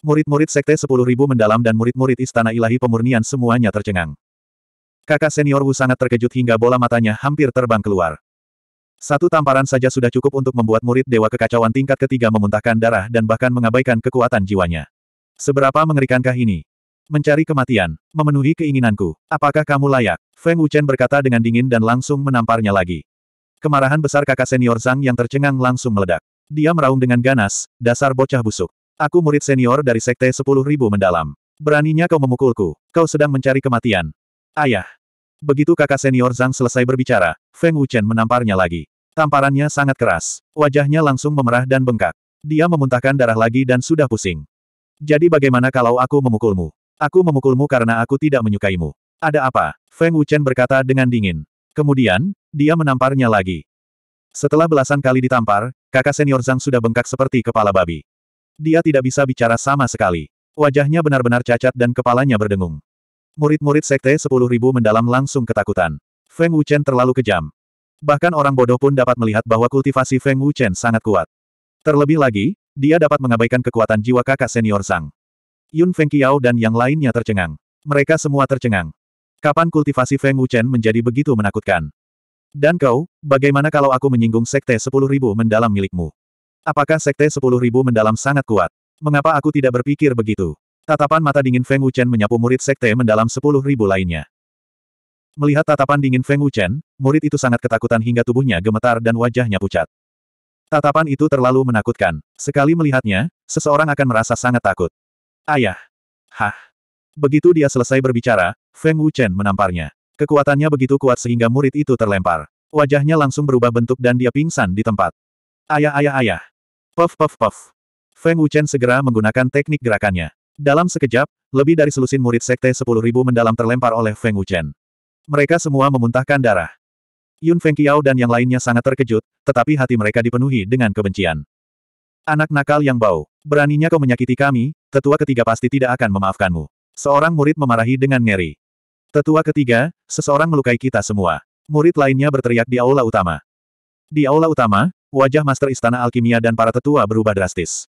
Murid-murid Sekte 10.000 mendalam dan murid-murid Istana Ilahi Pemurnian semuanya tercengang. Kakak senior Wu sangat terkejut hingga bola matanya hampir terbang keluar. Satu tamparan saja sudah cukup untuk membuat murid Dewa Kekacauan tingkat ketiga memuntahkan darah dan bahkan mengabaikan kekuatan jiwanya. Seberapa mengerikankah ini? Mencari kematian, memenuhi keinginanku. Apakah kamu layak? Feng Wuchen berkata dengan dingin dan langsung menamparnya lagi. Kemarahan besar kakak senior Zhang yang tercengang langsung meledak. Dia meraung dengan ganas, dasar bocah busuk. Aku murid senior dari Sekte Sepuluh Ribu Mendalam. Beraninya kau memukulku. Kau sedang mencari kematian. Ayah. Begitu kakak senior Zhang selesai berbicara, Feng Wuchen menamparnya lagi. Tamparannya sangat keras. Wajahnya langsung memerah dan bengkak. Dia memuntahkan darah lagi dan sudah pusing. Jadi bagaimana kalau aku memukulmu? Aku memukulmu karena aku tidak menyukaimu. Ada apa? Feng Wuchen berkata dengan dingin. Kemudian, dia menamparnya lagi. Setelah belasan kali ditampar, kakak senior Zhang sudah bengkak seperti kepala babi. Dia tidak bisa bicara sama sekali. Wajahnya benar-benar cacat dan kepalanya berdengung. Murid-murid sekte 10.000 mendalam langsung ketakutan. Feng Wuchen terlalu kejam. Bahkan orang bodoh pun dapat melihat bahwa kultivasi Feng Wuchen sangat kuat. Terlebih lagi, dia dapat mengabaikan kekuatan jiwa kakak senior Zhang. Yun Feng Fengqiao dan yang lainnya tercengang. Mereka semua tercengang. Kapan kultivasi Feng Wuchen menjadi begitu menakutkan? Dan kau, bagaimana kalau aku menyinggung Sekte Sepuluh Ribu mendalam milikmu? Apakah Sekte Sepuluh Ribu mendalam sangat kuat? Mengapa aku tidak berpikir begitu? Tatapan mata dingin Feng Wuchen menyapu murid Sekte mendalam Sepuluh Ribu lainnya. Melihat tatapan dingin Feng Wuchen, murid itu sangat ketakutan hingga tubuhnya gemetar dan wajahnya pucat. Tatapan itu terlalu menakutkan. Sekali melihatnya, seseorang akan merasa sangat takut. Ayah. Hah. Begitu dia selesai berbicara, Feng Wuchen menamparnya. Kekuatannya begitu kuat sehingga murid itu terlempar. Wajahnya langsung berubah bentuk dan dia pingsan di tempat. Ayah ayah ayah. Puff puff puff. Feng Wuchen segera menggunakan teknik gerakannya. Dalam sekejap, lebih dari selusin murid sekte 10.000 mendalam terlempar oleh Feng Wuchen. Mereka semua memuntahkan darah. Yun Feng Fengqiao dan yang lainnya sangat terkejut, tetapi hati mereka dipenuhi dengan kebencian. Anak nakal yang bau, beraninya kau menyakiti kami, tetua ketiga pasti tidak akan memaafkanmu. Seorang murid memarahi dengan ngeri. Tetua ketiga, seseorang melukai kita semua. Murid lainnya berteriak di aula utama. Di aula utama, wajah Master Istana Alkimia dan para tetua berubah drastis.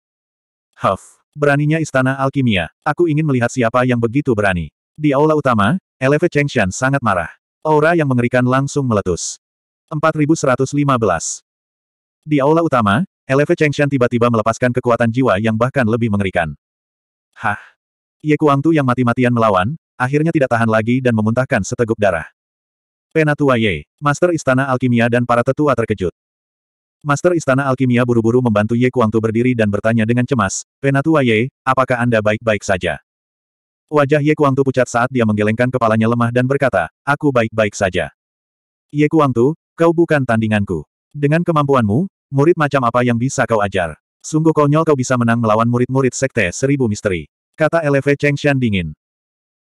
Huff, beraninya Istana Alkimia. Aku ingin melihat siapa yang begitu berani. Di aula utama, Eleve Chengshan sangat marah. Aura yang mengerikan langsung meletus. 4115. Di aula utama, Eleve Chengshan tiba-tiba melepaskan kekuatan jiwa yang bahkan lebih mengerikan. Hah! Ye Kuang Tu yang mati-matian melawan, akhirnya tidak tahan lagi dan memuntahkan seteguk darah. Penatua Ye, Master Istana Alkimia dan para tetua terkejut. Master Istana Alkimia buru-buru membantu Ye Kuangtu berdiri dan bertanya dengan cemas, Penatua Ye, apakah Anda baik-baik saja? Wajah Ye Kuangtu pucat saat dia menggelengkan kepalanya lemah dan berkata, aku baik-baik saja. Ye Kuangtu, kau bukan tandinganku. Dengan kemampuanmu, murid macam apa yang bisa kau ajar? Sungguh konyol kau bisa menang melawan murid-murid Sekte Seribu Misteri. Kata LV Cheng Shan dingin.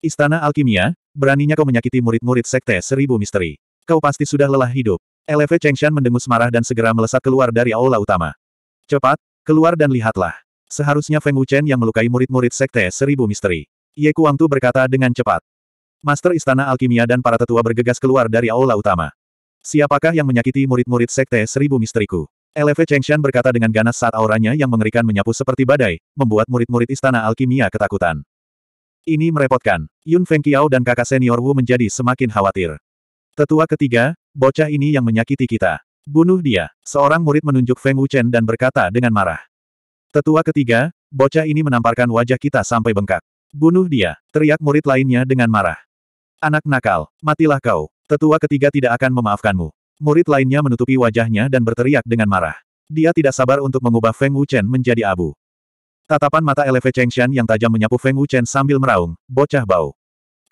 Istana Alkimia, beraninya kau menyakiti murid-murid Sekte Seribu Misteri. Kau pasti sudah lelah hidup. LV Chengshan mendengus marah dan segera melesat keluar dari aula utama. Cepat, keluar dan lihatlah. Seharusnya Feng Wuchen yang melukai murid-murid Sekte Seribu Misteri. Ye Kuang Tu berkata dengan cepat. Master Istana Alkimia dan para tetua bergegas keluar dari aula utama. Siapakah yang menyakiti murid-murid Sekte Seribu Misteriku? LV Chengshan berkata dengan ganas saat auranya yang mengerikan menyapu seperti badai, membuat murid-murid Istana Alkimia ketakutan. Ini merepotkan. Yun Feng Fengqiao dan kakak senior Wu menjadi semakin khawatir. Tetua ketiga, bocah ini yang menyakiti kita. Bunuh dia. Seorang murid menunjuk Feng Wuchen dan berkata dengan marah. Tetua ketiga, bocah ini menamparkan wajah kita sampai bengkak. Bunuh dia. Teriak murid lainnya dengan marah. Anak nakal, matilah kau. Tetua ketiga tidak akan memaafkanmu. Murid lainnya menutupi wajahnya dan berteriak dengan marah. Dia tidak sabar untuk mengubah Feng Wuchen menjadi abu. Tatapan mata Eleve Chengshan yang tajam menyapu Feng Wuchen sambil meraung, bocah bau.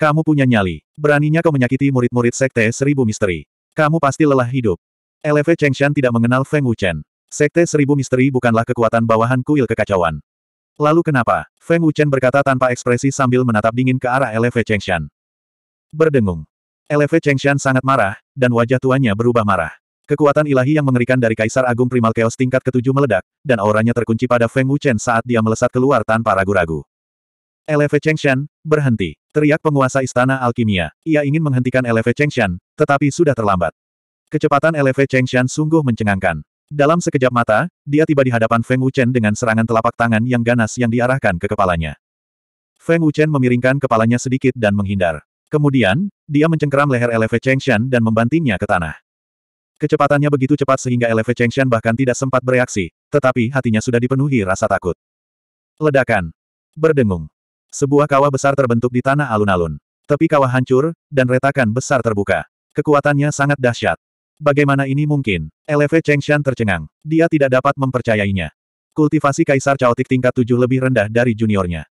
Kamu punya nyali. Beraninya kau menyakiti murid-murid Sekte Seribu Misteri. Kamu pasti lelah hidup. Eleve Chengshan tidak mengenal Feng Wuchen. Sekte Seribu Misteri bukanlah kekuatan bawahan kuil kekacauan. Lalu kenapa? Feng Wuchen berkata tanpa ekspresi sambil menatap dingin ke arah Eleve Chengshan. Berdengung. Eleve Chengshan sangat marah, dan wajah tuanya berubah marah. Kekuatan ilahi yang mengerikan dari Kaisar Agung Primal Chaos tingkat ketujuh meledak, dan auranya terkunci pada Feng Wuchen saat dia melesat keluar tanpa ragu-ragu. Cheng Chengshan, berhenti. Teriak penguasa Istana Alkimia. Ia ingin menghentikan Cheng Chengshan, tetapi sudah terlambat. Kecepatan Cheng Chengshan sungguh mencengangkan. Dalam sekejap mata, dia tiba di hadapan Feng Wuchen dengan serangan telapak tangan yang ganas yang diarahkan ke kepalanya. Feng Wuchen memiringkan kepalanya sedikit dan menghindar. Kemudian, dia mencengkeram leher Cheng Chengshan dan membantingnya ke tanah. Kecepatannya begitu cepat sehingga LV Chengshan bahkan tidak sempat bereaksi, tetapi hatinya sudah dipenuhi rasa takut. Ledakan. Berdengung. Sebuah kawah besar terbentuk di tanah alun-alun. Tepi kawah hancur, dan retakan besar terbuka. Kekuatannya sangat dahsyat. Bagaimana ini mungkin? LV Chengshan tercengang. Dia tidak dapat mempercayainya. Kultivasi Kaisar Chaotik tingkat 7 lebih rendah dari juniornya.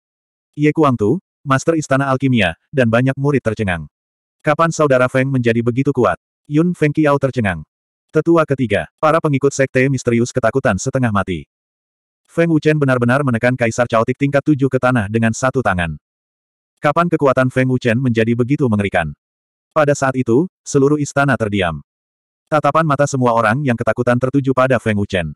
Ye Kuangtu, Master Istana Alkimia, dan banyak murid tercengang. Kapan saudara Feng menjadi begitu kuat? Yun Feng Qiao tercengang. Tetua ketiga, para pengikut sekte misterius ketakutan setengah mati. Feng Wuchen benar-benar menekan Kaisar Chaotik tingkat tujuh ke tanah dengan satu tangan. Kapan kekuatan Feng Wuchen menjadi begitu mengerikan? Pada saat itu, seluruh istana terdiam. Tatapan mata semua orang yang ketakutan tertuju pada Feng Wuchen.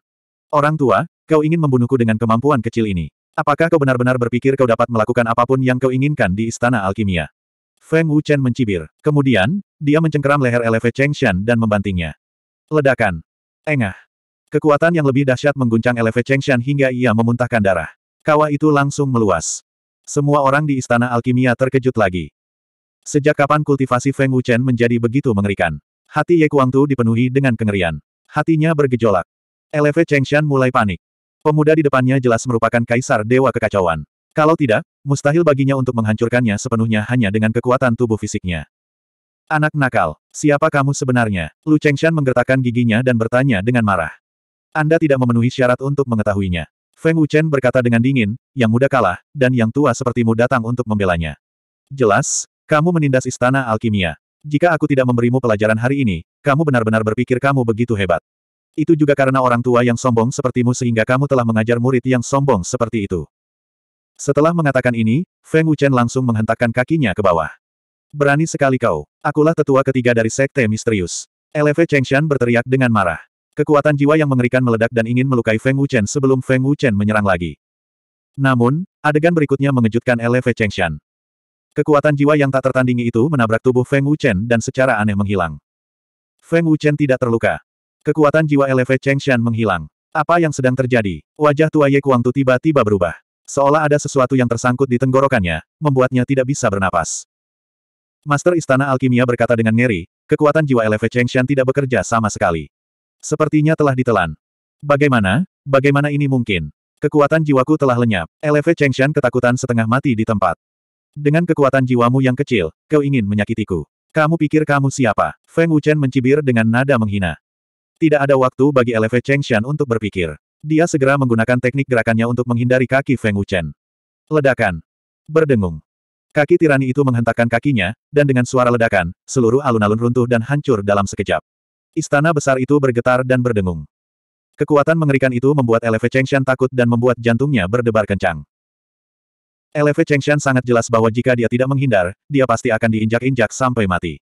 Orang tua, kau ingin membunuhku dengan kemampuan kecil ini. Apakah kau benar-benar berpikir kau dapat melakukan apapun yang kau inginkan di Istana Alkimia? Feng Wuchen mencibir. Kemudian, dia mencengkeram leher Eleve Cheng Shan dan membantingnya. Ledakan. Engah. Kekuatan yang lebih dahsyat mengguncang Eleve Chengshan hingga ia memuntahkan darah. Kawah itu langsung meluas. Semua orang di Istana Alkimia terkejut lagi. Sejak kapan kultivasi Feng Wuchen menjadi begitu mengerikan? Hati Ye Kuangtu dipenuhi dengan kengerian. Hatinya bergejolak. Eleve Chengshan mulai panik. Pemuda di depannya jelas merupakan kaisar dewa kekacauan. Kalau tidak, mustahil baginya untuk menghancurkannya sepenuhnya hanya dengan kekuatan tubuh fisiknya. Anak nakal, siapa kamu sebenarnya? Lu Chengshan menggertakkan giginya dan bertanya dengan marah. Anda tidak memenuhi syarat untuk mengetahuinya. Feng Wuchen berkata dengan dingin, yang muda kalah, dan yang tua sepertimu datang untuk membelanya. Jelas, kamu menindas istana alkimia. Jika aku tidak memberimu pelajaran hari ini, kamu benar-benar berpikir kamu begitu hebat. Itu juga karena orang tua yang sombong sepertimu sehingga kamu telah mengajar murid yang sombong seperti itu. Setelah mengatakan ini, Feng Wuchen langsung menghentakkan kakinya ke bawah. Berani sekali kau. Akulah tetua ketiga dari Sekte Misterius. LV Chengshan berteriak dengan marah. Kekuatan jiwa yang mengerikan meledak dan ingin melukai Feng Wuchen sebelum Feng Wuchen menyerang lagi. Namun, adegan berikutnya mengejutkan LV Chengshan. Kekuatan jiwa yang tak tertandingi itu menabrak tubuh Feng Wuchen dan secara aneh menghilang. Feng Wuchen tidak terluka. Kekuatan jiwa LV Chengshan menghilang. Apa yang sedang terjadi? Wajah tua Ye Kuang Tu tiba-tiba berubah. Seolah ada sesuatu yang tersangkut di tenggorokannya, membuatnya tidak bisa bernapas. Master Istana Alkimia berkata dengan ngeri, kekuatan jiwa LV Chengshan tidak bekerja sama sekali. Sepertinya telah ditelan. Bagaimana? Bagaimana ini mungkin? Kekuatan jiwaku telah lenyap. LV Chengshan ketakutan setengah mati di tempat. Dengan kekuatan jiwamu yang kecil, kau ingin menyakitiku. Kamu pikir kamu siapa? Feng Wuchen mencibir dengan nada menghina. Tidak ada waktu bagi LV Chengshan untuk berpikir. Dia segera menggunakan teknik gerakannya untuk menghindari kaki Feng Wuchen. Ledakan. Berdengung. Kaki tirani itu menghentakkan kakinya, dan dengan suara ledakan, seluruh alun-alun runtuh dan hancur dalam sekejap. Istana besar itu bergetar dan berdengung. Kekuatan mengerikan itu membuat Eleve Chengshan takut dan membuat jantungnya berdebar kencang. Eleve Chengshan sangat jelas bahwa jika dia tidak menghindar, dia pasti akan diinjak-injak sampai mati.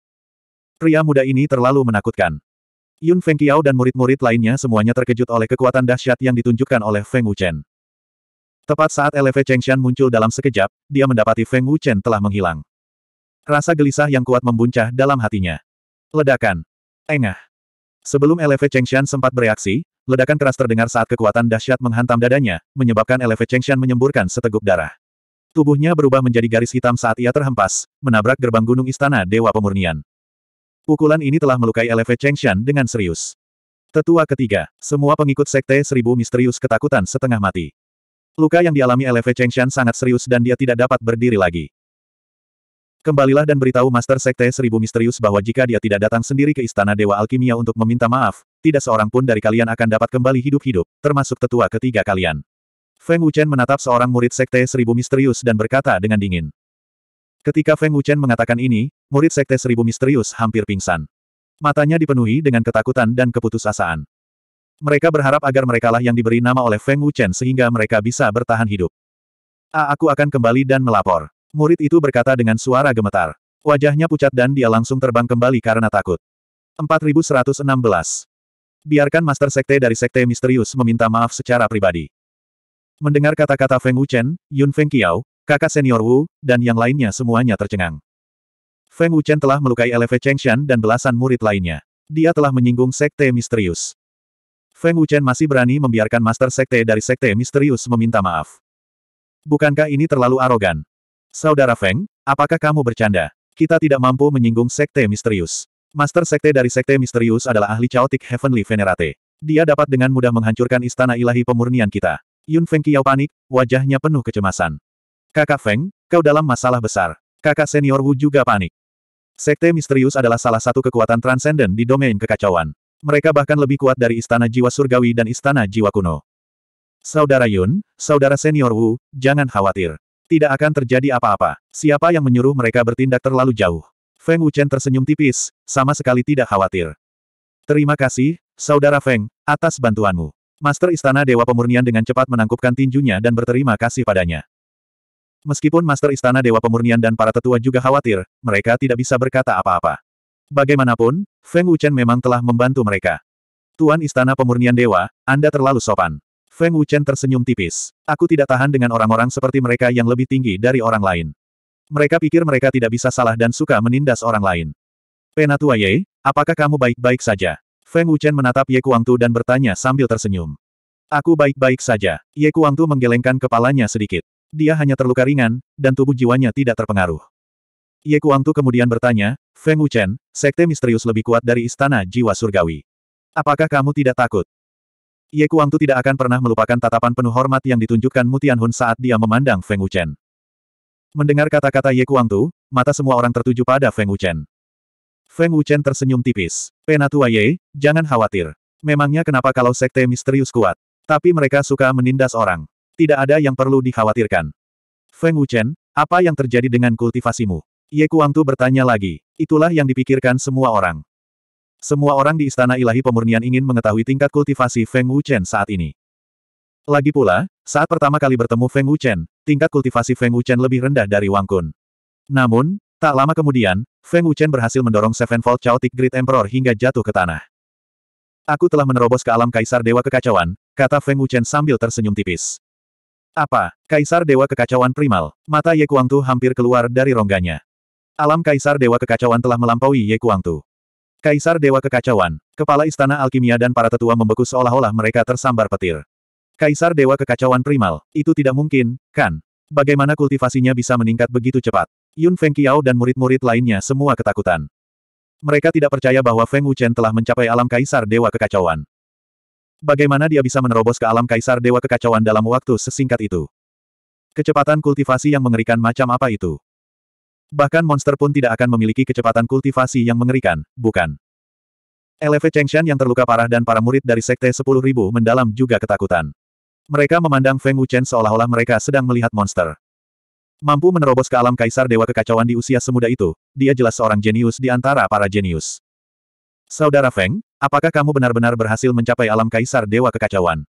Pria muda ini terlalu menakutkan. Yun Feng Fengqiao dan murid-murid lainnya semuanya terkejut oleh kekuatan dahsyat yang ditunjukkan oleh Feng Wuchen. Tepat saat LV Chengshan muncul dalam sekejap, dia mendapati Feng Wuchen telah menghilang. Rasa gelisah yang kuat membuncah dalam hatinya. Ledakan. Engah. Sebelum LV Chengshan sempat bereaksi, ledakan keras terdengar saat kekuatan dahsyat menghantam dadanya, menyebabkan LV Chengshan menyemburkan seteguk darah. Tubuhnya berubah menjadi garis hitam saat ia terhempas, menabrak gerbang gunung istana Dewa Pemurnian. Pukulan ini telah melukai LV Chengshan dengan serius. Tetua ketiga, semua pengikut sekte seribu misterius ketakutan setengah mati. Luka yang dialami Eleve Chengshan sangat serius dan dia tidak dapat berdiri lagi. Kembalilah dan beritahu Master Sekte Seribu Misterius bahwa jika dia tidak datang sendiri ke Istana Dewa Alkimia untuk meminta maaf, tidak seorang pun dari kalian akan dapat kembali hidup-hidup, termasuk tetua ketiga kalian. Feng Wuchen menatap seorang murid Sekte Seribu Misterius dan berkata dengan dingin. Ketika Feng Wuchen mengatakan ini, murid Sekte Seribu Misterius hampir pingsan. Matanya dipenuhi dengan ketakutan dan keputusasaan. Mereka berharap agar merekalah yang diberi nama oleh Feng Wuchen sehingga mereka bisa bertahan hidup. A ah, aku akan kembali dan melapor. Murid itu berkata dengan suara gemetar. Wajahnya pucat dan dia langsung terbang kembali karena takut. 4116. Biarkan Master Sekte dari Sekte Misterius meminta maaf secara pribadi. Mendengar kata-kata Feng Wuchen, Yun Feng Qiao, kakak senior Wu, dan yang lainnya semuanya tercengang. Feng Wuchen telah melukai LV Chengshan dan belasan murid lainnya. Dia telah menyinggung Sekte Misterius. Feng Wuchen masih berani membiarkan Master Sekte dari Sekte Misterius meminta maaf. Bukankah ini terlalu arogan? Saudara Feng, apakah kamu bercanda? Kita tidak mampu menyinggung Sekte Misterius. Master Sekte dari Sekte Misterius adalah ahli Chaotic Heavenly Venerate. Dia dapat dengan mudah menghancurkan istana ilahi pemurnian kita. Yun Feng Kiao panik, wajahnya penuh kecemasan. Kakak Feng, kau dalam masalah besar. Kakak senior Wu juga panik. Sekte misterius adalah salah satu kekuatan transenden di domain kekacauan. Mereka bahkan lebih kuat dari Istana Jiwa Surgawi dan Istana Jiwa Kuno. Saudara Yun, Saudara Senior Wu, jangan khawatir. Tidak akan terjadi apa-apa. Siapa yang menyuruh mereka bertindak terlalu jauh? Feng Wuchen tersenyum tipis, sama sekali tidak khawatir. Terima kasih, Saudara Feng, atas bantuanmu. Master Istana Dewa Pemurnian dengan cepat menangkupkan tinjunya dan berterima kasih padanya. Meskipun Master Istana Dewa Pemurnian dan para tetua juga khawatir, mereka tidak bisa berkata apa-apa. Bagaimanapun, Feng Wuchen memang telah membantu mereka. Tuan Istana Pemurnian Dewa, Anda terlalu sopan. Feng Wuchen tersenyum tipis. Aku tidak tahan dengan orang-orang seperti mereka yang lebih tinggi dari orang lain. Mereka pikir mereka tidak bisa salah dan suka menindas orang lain. Penatua Ye, apakah kamu baik-baik saja? Feng Wuchen menatap Ye Kuangtu dan bertanya sambil tersenyum. Aku baik-baik saja. Ye Kuangtu menggelengkan kepalanya sedikit. Dia hanya terluka ringan, dan tubuh jiwanya tidak terpengaruh. Ye Kuang Tu kemudian bertanya, Feng Wuchen, sekte misterius lebih kuat dari istana jiwa surgawi. Apakah kamu tidak takut? Ye Kuang Tu tidak akan pernah melupakan tatapan penuh hormat yang ditunjukkan Mutian Hun saat dia memandang Feng Wuchen. Mendengar kata-kata Ye Kuang Tu, mata semua orang tertuju pada Feng Wuchen. Feng Wuchen tersenyum tipis. Penatua Ye, jangan khawatir. Memangnya kenapa kalau sekte misterius kuat? Tapi mereka suka menindas orang. Tidak ada yang perlu dikhawatirkan. Feng Wuchen, apa yang terjadi dengan kultivasimu? Ye Kuang Tu bertanya lagi. Itulah yang dipikirkan semua orang. Semua orang di Istana Ilahi Pemurnian ingin mengetahui tingkat kultivasi Feng Wuchen saat ini. Lagi pula, saat pertama kali bertemu Feng Wuchen, tingkat kultivasi Feng Wuchen lebih rendah dari Wang Kun. Namun, tak lama kemudian, Feng Wuchen berhasil mendorong Sevenfold Chaotic Great Emperor hingga jatuh ke tanah. Aku telah menerobos ke alam Kaisar Dewa Kekacauan, kata Feng Wuchen sambil tersenyum tipis. Apa, Kaisar Dewa Kekacauan Primal? Mata Ye Kuang Tu hampir keluar dari rongganya. Alam Kaisar Dewa Kekacauan telah melampaui Ye Kuangtu. Kaisar Dewa Kekacauan, Kepala Istana Alkimia dan para tetua membeku seolah-olah mereka tersambar petir. Kaisar Dewa Kekacauan Primal, itu tidak mungkin, kan? Bagaimana kultivasinya bisa meningkat begitu cepat? Yun Feng Qiao dan murid-murid lainnya semua ketakutan. Mereka tidak percaya bahwa Feng Wuchen telah mencapai alam Kaisar Dewa Kekacauan. Bagaimana dia bisa menerobos ke alam Kaisar Dewa Kekacauan dalam waktu sesingkat itu? Kecepatan kultivasi yang mengerikan macam apa itu? Bahkan monster pun tidak akan memiliki kecepatan kultivasi yang mengerikan, bukan? LV Chengshan yang terluka parah dan para murid dari Sekte 10.000 mendalam juga ketakutan. Mereka memandang Feng Wuchen seolah-olah mereka sedang melihat monster. Mampu menerobos ke alam kaisar dewa kekacauan di usia semuda itu, dia jelas seorang jenius di antara para jenius. Saudara Feng, apakah kamu benar-benar berhasil mencapai alam kaisar dewa kekacauan?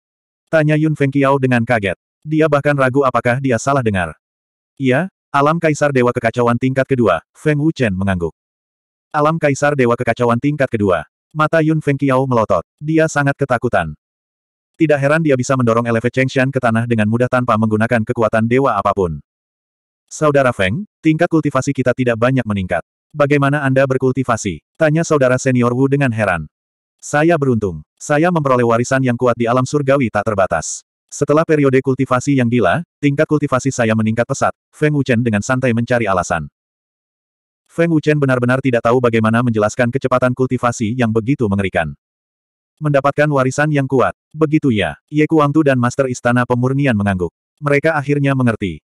Tanya Yun Feng Qiao dengan kaget. Dia bahkan ragu apakah dia salah dengar. Iya, Alam Kaisar Dewa Kekacauan tingkat kedua, Feng Wuchen mengangguk. Alam Kaisar Dewa Kekacauan tingkat kedua. Mata Yun Feng Qiao melotot. Dia sangat ketakutan. Tidak heran dia bisa mendorong Eleve Chengshan ke tanah dengan mudah tanpa menggunakan kekuatan dewa apapun. Saudara Feng, tingkat kultivasi kita tidak banyak meningkat. Bagaimana Anda berkultivasi? Tanya saudara senior Wu dengan heran. Saya beruntung. Saya memperoleh warisan yang kuat di alam surgawi tak terbatas. Setelah periode kultivasi yang gila, tingkat kultivasi saya meningkat pesat, Feng Wuchen dengan santai mencari alasan. Feng Wuchen benar-benar tidak tahu bagaimana menjelaskan kecepatan kultivasi yang begitu mengerikan. Mendapatkan warisan yang kuat. Begitu ya, Ye Kuangtu dan Master Istana Pemurnian mengangguk. Mereka akhirnya mengerti.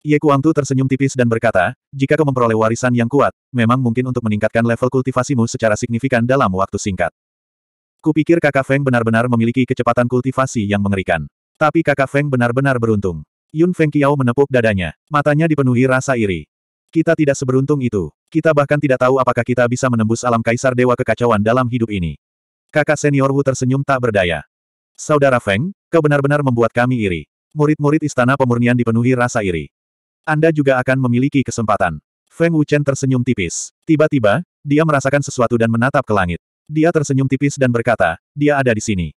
Ye Kuangtu tersenyum tipis dan berkata, jika kau memperoleh warisan yang kuat, memang mungkin untuk meningkatkan level kultivasimu secara signifikan dalam waktu singkat. Kupikir kakak Feng benar-benar memiliki kecepatan kultivasi yang mengerikan. Tapi kakak Feng benar-benar beruntung. Yun Feng Qiao menepuk dadanya. Matanya dipenuhi rasa iri. Kita tidak seberuntung itu. Kita bahkan tidak tahu apakah kita bisa menembus alam kaisar dewa kekacauan dalam hidup ini. Kakak senior Wu tersenyum tak berdaya. Saudara Feng, kau benar-benar membuat kami iri. Murid-murid istana pemurnian dipenuhi rasa iri. Anda juga akan memiliki kesempatan. Feng Wuchen tersenyum tipis. Tiba-tiba, dia merasakan sesuatu dan menatap ke langit. Dia tersenyum tipis dan berkata, dia ada di sini.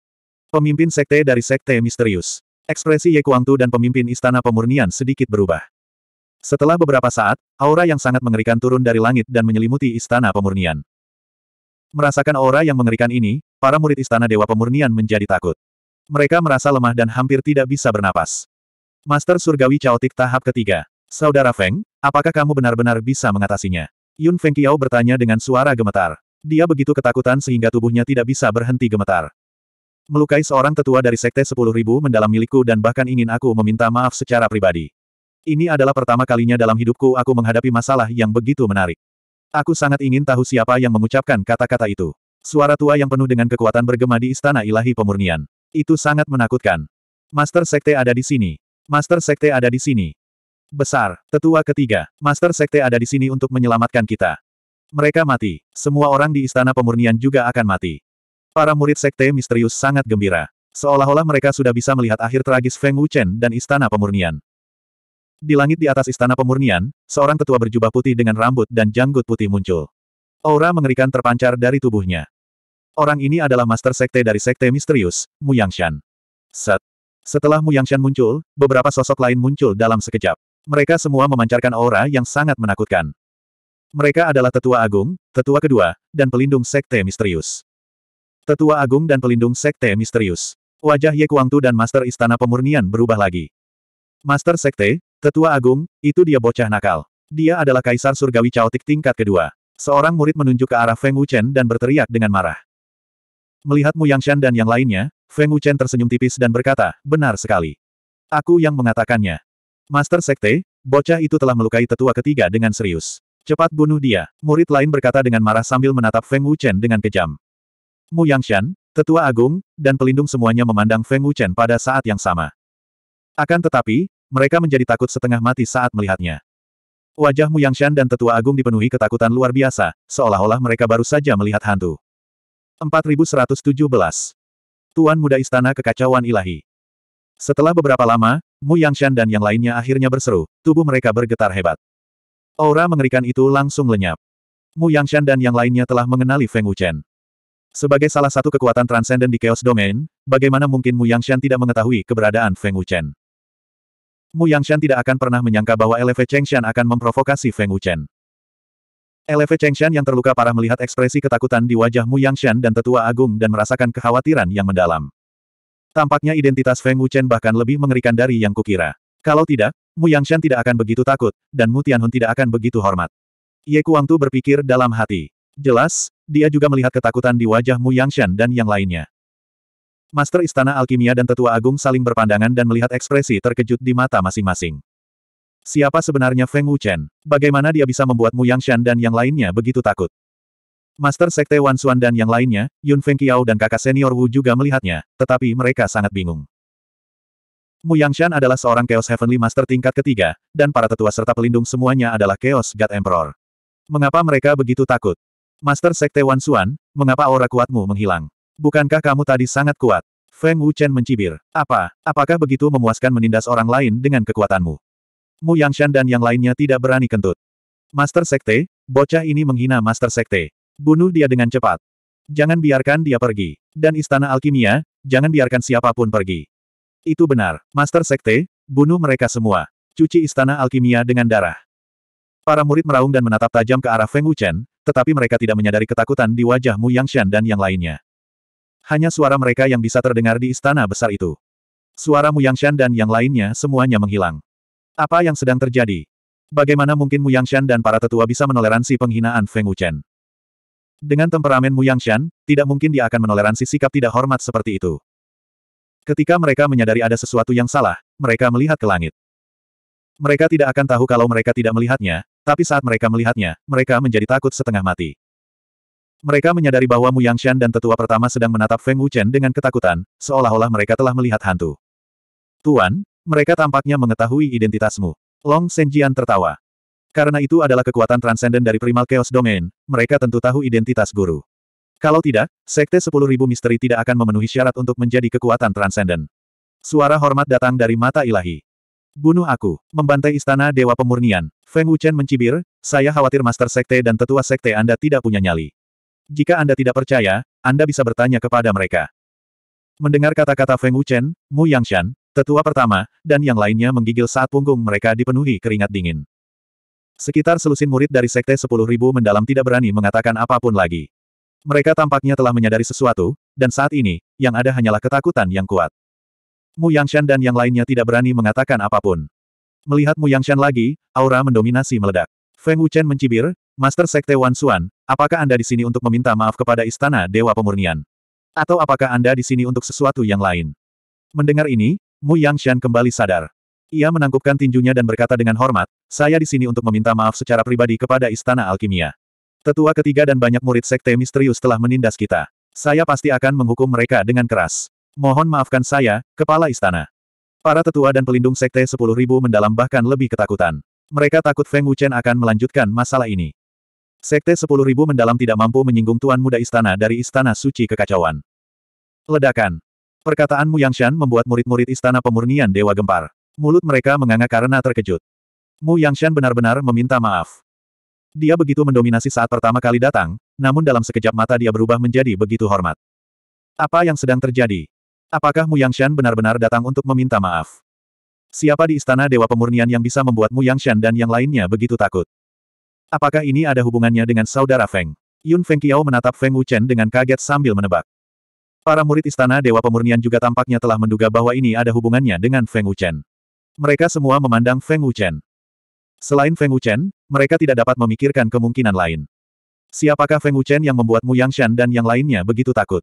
Pemimpin sekte dari sekte misterius. Ekspresi Ye Kuangtu dan pemimpin istana pemurnian sedikit berubah. Setelah beberapa saat, aura yang sangat mengerikan turun dari langit dan menyelimuti istana pemurnian. Merasakan aura yang mengerikan ini, para murid istana Dewa Pemurnian menjadi takut. Mereka merasa lemah dan hampir tidak bisa bernapas. Master Surgawi Chaotik tahap ketiga. Saudara Feng, apakah kamu benar-benar bisa mengatasinya? Yun Feng Qiao bertanya dengan suara gemetar. Dia begitu ketakutan sehingga tubuhnya tidak bisa berhenti gemetar. Melukai seorang tetua dari Sekte Sepuluh Ribu mendalam milikku dan bahkan ingin aku meminta maaf secara pribadi. Ini adalah pertama kalinya dalam hidupku aku menghadapi masalah yang begitu menarik. Aku sangat ingin tahu siapa yang mengucapkan kata-kata itu. Suara tua yang penuh dengan kekuatan bergema di istana ilahi pemurnian. Itu sangat menakutkan. Master Sekte ada di sini. Master Sekte ada di sini. Besar, tetua ketiga, Master Sekte ada di sini untuk menyelamatkan kita. Mereka mati. Semua orang di istana pemurnian juga akan mati. Para murid sekte misterius sangat gembira. Seolah-olah mereka sudah bisa melihat akhir tragis Feng Wuchen dan Istana Pemurnian. Di langit di atas Istana Pemurnian, seorang tetua berjubah putih dengan rambut dan janggut putih muncul. Aura mengerikan terpancar dari tubuhnya. Orang ini adalah master sekte dari sekte misterius, Mu Yangshan. Set. Setelah Mu Yangshan muncul, beberapa sosok lain muncul dalam sekejap. Mereka semua memancarkan aura yang sangat menakutkan. Mereka adalah tetua agung, tetua kedua, dan pelindung sekte misterius. Tetua Agung dan Pelindung Sekte Misterius. Wajah Ye Kuangtu dan Master Istana Pemurnian berubah lagi. Master Sekte, Tetua Agung, itu dia bocah nakal. Dia adalah Kaisar Surgawi Chaotik tingkat kedua. Seorang murid menunjuk ke arah Feng Wuchen dan berteriak dengan marah. Melihat Mu Yangshan dan yang lainnya, Feng Wuchen tersenyum tipis dan berkata, benar sekali. Aku yang mengatakannya. Master Sekte, bocah itu telah melukai tetua ketiga dengan serius. Cepat bunuh dia. Murid lain berkata dengan marah sambil menatap Feng Wuchen dengan kejam. Mu Yangshan, Tetua Agung, dan pelindung semuanya memandang Feng Wuchen pada saat yang sama. Akan tetapi, mereka menjadi takut setengah mati saat melihatnya. Wajah Mu Yangshan dan Tetua Agung dipenuhi ketakutan luar biasa, seolah-olah mereka baru saja melihat hantu. 4117. Tuan Muda Istana Kekacauan Ilahi Setelah beberapa lama, Mu Yangshan dan yang lainnya akhirnya berseru, tubuh mereka bergetar hebat. Aura mengerikan itu langsung lenyap. Mu Yangshan dan yang lainnya telah mengenali Feng Wuchen. Sebagai salah satu kekuatan transenden di Chaos Domain, bagaimana mungkin Mu Yangshan tidak mengetahui keberadaan Feng Wuchen? Mu Yangshan tidak akan pernah menyangka bahwa LV Chengshan akan memprovokasi Feng Wuchen. LV Chengshan yang terluka parah melihat ekspresi ketakutan di wajah Mu Yangshan dan tetua agung dan merasakan kekhawatiran yang mendalam. Tampaknya identitas Feng Wuchen bahkan lebih mengerikan dari yang kukira. Kalau tidak, Mu Yangshan tidak akan begitu takut, dan Mu Tianhun tidak akan begitu hormat. Ye Kuangtu berpikir dalam hati. Jelas, dia juga melihat ketakutan di wajah Mu Yangshan dan yang lainnya. Master Istana Alkimia dan Tetua Agung saling berpandangan dan melihat ekspresi terkejut di mata masing-masing. Siapa sebenarnya Feng Wuchen? Bagaimana dia bisa membuat Mu Yangshan dan yang lainnya begitu takut? Master Sekte Wan Xuan dan yang lainnya, Yun Feng Qiao dan kakak senior Wu juga melihatnya, tetapi mereka sangat bingung. Mu Yangshan adalah seorang Chaos Heavenly Master tingkat ketiga, dan para tetua serta pelindung semuanya adalah Chaos God Emperor. Mengapa mereka begitu takut? Master Sekte Wan Suan, mengapa aura kuatmu menghilang? Bukankah kamu tadi sangat kuat? Feng Wuchen mencibir. Apa? Apakah begitu memuaskan menindas orang lain dengan kekuatanmu? Mu Yangshan dan yang lainnya tidak berani kentut. Master Sekte, bocah ini menghina Master Sekte. Bunuh dia dengan cepat. Jangan biarkan dia pergi. Dan Istana Alkimia, jangan biarkan siapapun pergi. Itu benar. Master Sekte, bunuh mereka semua. Cuci Istana Alkimia dengan darah. Para murid meraung dan menatap tajam ke arah Feng Wuchen, tetapi mereka tidak menyadari ketakutan di wajah Mu Yangshan dan yang lainnya. Hanya suara mereka yang bisa terdengar di istana besar itu. Suara Mu Yangshan dan yang lainnya semuanya menghilang. Apa yang sedang terjadi? Bagaimana mungkin Mu Yangshan dan para tetua bisa menoleransi penghinaan Feng Wuchen? Dengan temperamen Mu Yangshan, tidak mungkin dia akan menoleransi sikap tidak hormat seperti itu. Ketika mereka menyadari ada sesuatu yang salah, mereka melihat ke langit. Mereka tidak akan tahu kalau mereka tidak melihatnya, tapi saat mereka melihatnya, mereka menjadi takut setengah mati. Mereka menyadari bahwa Yang Shan dan tetua pertama sedang menatap Feng Wuchen dengan ketakutan, seolah-olah mereka telah melihat hantu. Tuan, mereka tampaknya mengetahui identitasmu. Long Senjian tertawa. Karena itu adalah kekuatan transenden dari Primal Chaos Domain, mereka tentu tahu identitas guru. Kalau tidak, Sekte 10.000 Misteri tidak akan memenuhi syarat untuk menjadi kekuatan transenden. Suara hormat datang dari mata ilahi. Bunuh aku. Membantai istana Dewa Pemurnian. Feng Wuchen mencibir, saya khawatir Master Sekte dan Tetua Sekte Anda tidak punya nyali. Jika Anda tidak percaya, Anda bisa bertanya kepada mereka. Mendengar kata-kata Feng Wuchen, Mu Yangshan, tetua pertama, dan yang lainnya menggigil saat punggung mereka dipenuhi keringat dingin. Sekitar selusin murid dari Sekte 10.000 mendalam tidak berani mengatakan apapun lagi. Mereka tampaknya telah menyadari sesuatu, dan saat ini, yang ada hanyalah ketakutan yang kuat. Mu Yangshan dan yang lainnya tidak berani mengatakan apapun. Melihat Mu Yangshan lagi, aura mendominasi meledak. Feng Wuchen mencibir, Master Sekte Wan Xuan, apakah Anda di sini untuk meminta maaf kepada Istana Dewa Pemurnian? Atau apakah Anda di sini untuk sesuatu yang lain? Mendengar ini, Mu Yangshan kembali sadar. Ia menangkupkan tinjunya dan berkata dengan hormat, saya di sini untuk meminta maaf secara pribadi kepada Istana Alkimia. Tetua ketiga dan banyak murid Sekte Misterius telah menindas kita. Saya pasti akan menghukum mereka dengan keras. Mohon maafkan saya, Kepala Istana. Para tetua dan pelindung Sekte 10.000 mendalam bahkan lebih ketakutan. Mereka takut Feng Wuchen akan melanjutkan masalah ini. Sekte 10.000 mendalam tidak mampu menyinggung Tuan Muda Istana dari Istana Suci Kekacauan. Ledakan. Perkataan Mu Yang Yangshan membuat murid-murid Istana Pemurnian Dewa gempar. Mulut mereka menganga karena terkejut. Mu Yang Yangshan benar-benar meminta maaf. Dia begitu mendominasi saat pertama kali datang, namun dalam sekejap mata dia berubah menjadi begitu hormat. Apa yang sedang terjadi? Apakah Mu Yangshan benar-benar datang untuk meminta maaf? Siapa di istana Dewa Pemurnian yang bisa membuat Mu Yangshan dan yang lainnya begitu takut? Apakah ini ada hubungannya dengan saudara Feng? Yun Feng Qiao menatap Feng Wuchen dengan kaget sambil menebak. Para murid istana Dewa Pemurnian juga tampaknya telah menduga bahwa ini ada hubungannya dengan Feng Wuchen. Mereka semua memandang Feng Wuchen. Selain Feng Wuchen, mereka tidak dapat memikirkan kemungkinan lain. Siapakah Feng Wuchen yang membuat Mu Yangshan dan yang lainnya begitu takut?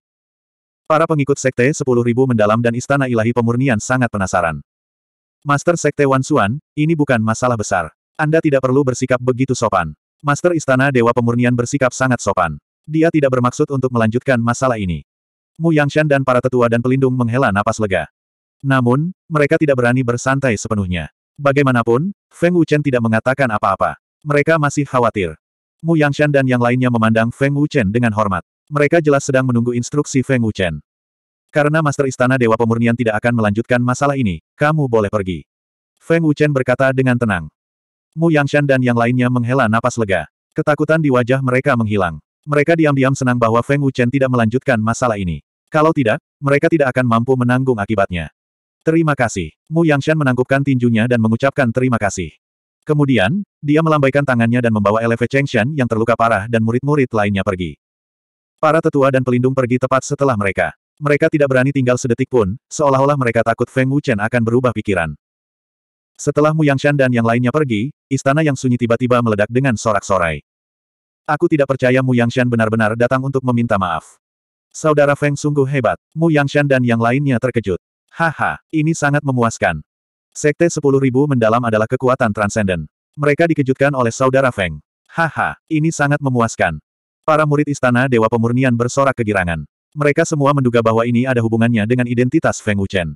Para pengikut Sekte 10.000 mendalam dan Istana Ilahi Pemurnian sangat penasaran. Master Sekte Wan Suan, ini bukan masalah besar. Anda tidak perlu bersikap begitu sopan. Master Istana Dewa Pemurnian bersikap sangat sopan. Dia tidak bermaksud untuk melanjutkan masalah ini. Mu Yangshan dan para tetua dan pelindung menghela napas lega. Namun, mereka tidak berani bersantai sepenuhnya. Bagaimanapun, Feng Wuchen tidak mengatakan apa-apa. Mereka masih khawatir. Mu Yangshan dan yang lainnya memandang Feng Wuchen dengan hormat. Mereka jelas sedang menunggu instruksi Feng Wuchen. Karena Master Istana Dewa Pemurnian tidak akan melanjutkan masalah ini, kamu boleh pergi. Feng Wuchen berkata dengan tenang. Mu Yangshan dan yang lainnya menghela napas lega. Ketakutan di wajah mereka menghilang. Mereka diam-diam senang bahwa Feng Wuchen tidak melanjutkan masalah ini. Kalau tidak, mereka tidak akan mampu menanggung akibatnya. Terima kasih. Mu Yangshan menangkupkan tinjunya dan mengucapkan terima kasih. Kemudian, dia melambaikan tangannya dan membawa LV Chengshan yang terluka parah dan murid-murid lainnya pergi. Para tetua dan pelindung pergi tepat setelah mereka. Mereka tidak berani tinggal sedetik pun, seolah-olah mereka takut Feng Wuchen akan berubah pikiran. Setelah Mu Yangshan dan yang lainnya pergi, istana yang sunyi tiba-tiba meledak dengan sorak-sorai. Aku tidak percaya Mu Yangshan benar-benar datang untuk meminta maaf. Saudara Feng sungguh hebat. Mu Yangshan dan yang lainnya terkejut. Haha, ini sangat memuaskan. Sekte 10.000 mendalam adalah kekuatan transenden. Mereka dikejutkan oleh saudara Feng. Haha, ini sangat memuaskan. Para murid istana Dewa Pemurnian bersorak kegirangan. Mereka semua menduga bahwa ini ada hubungannya dengan identitas Feng Wuchen.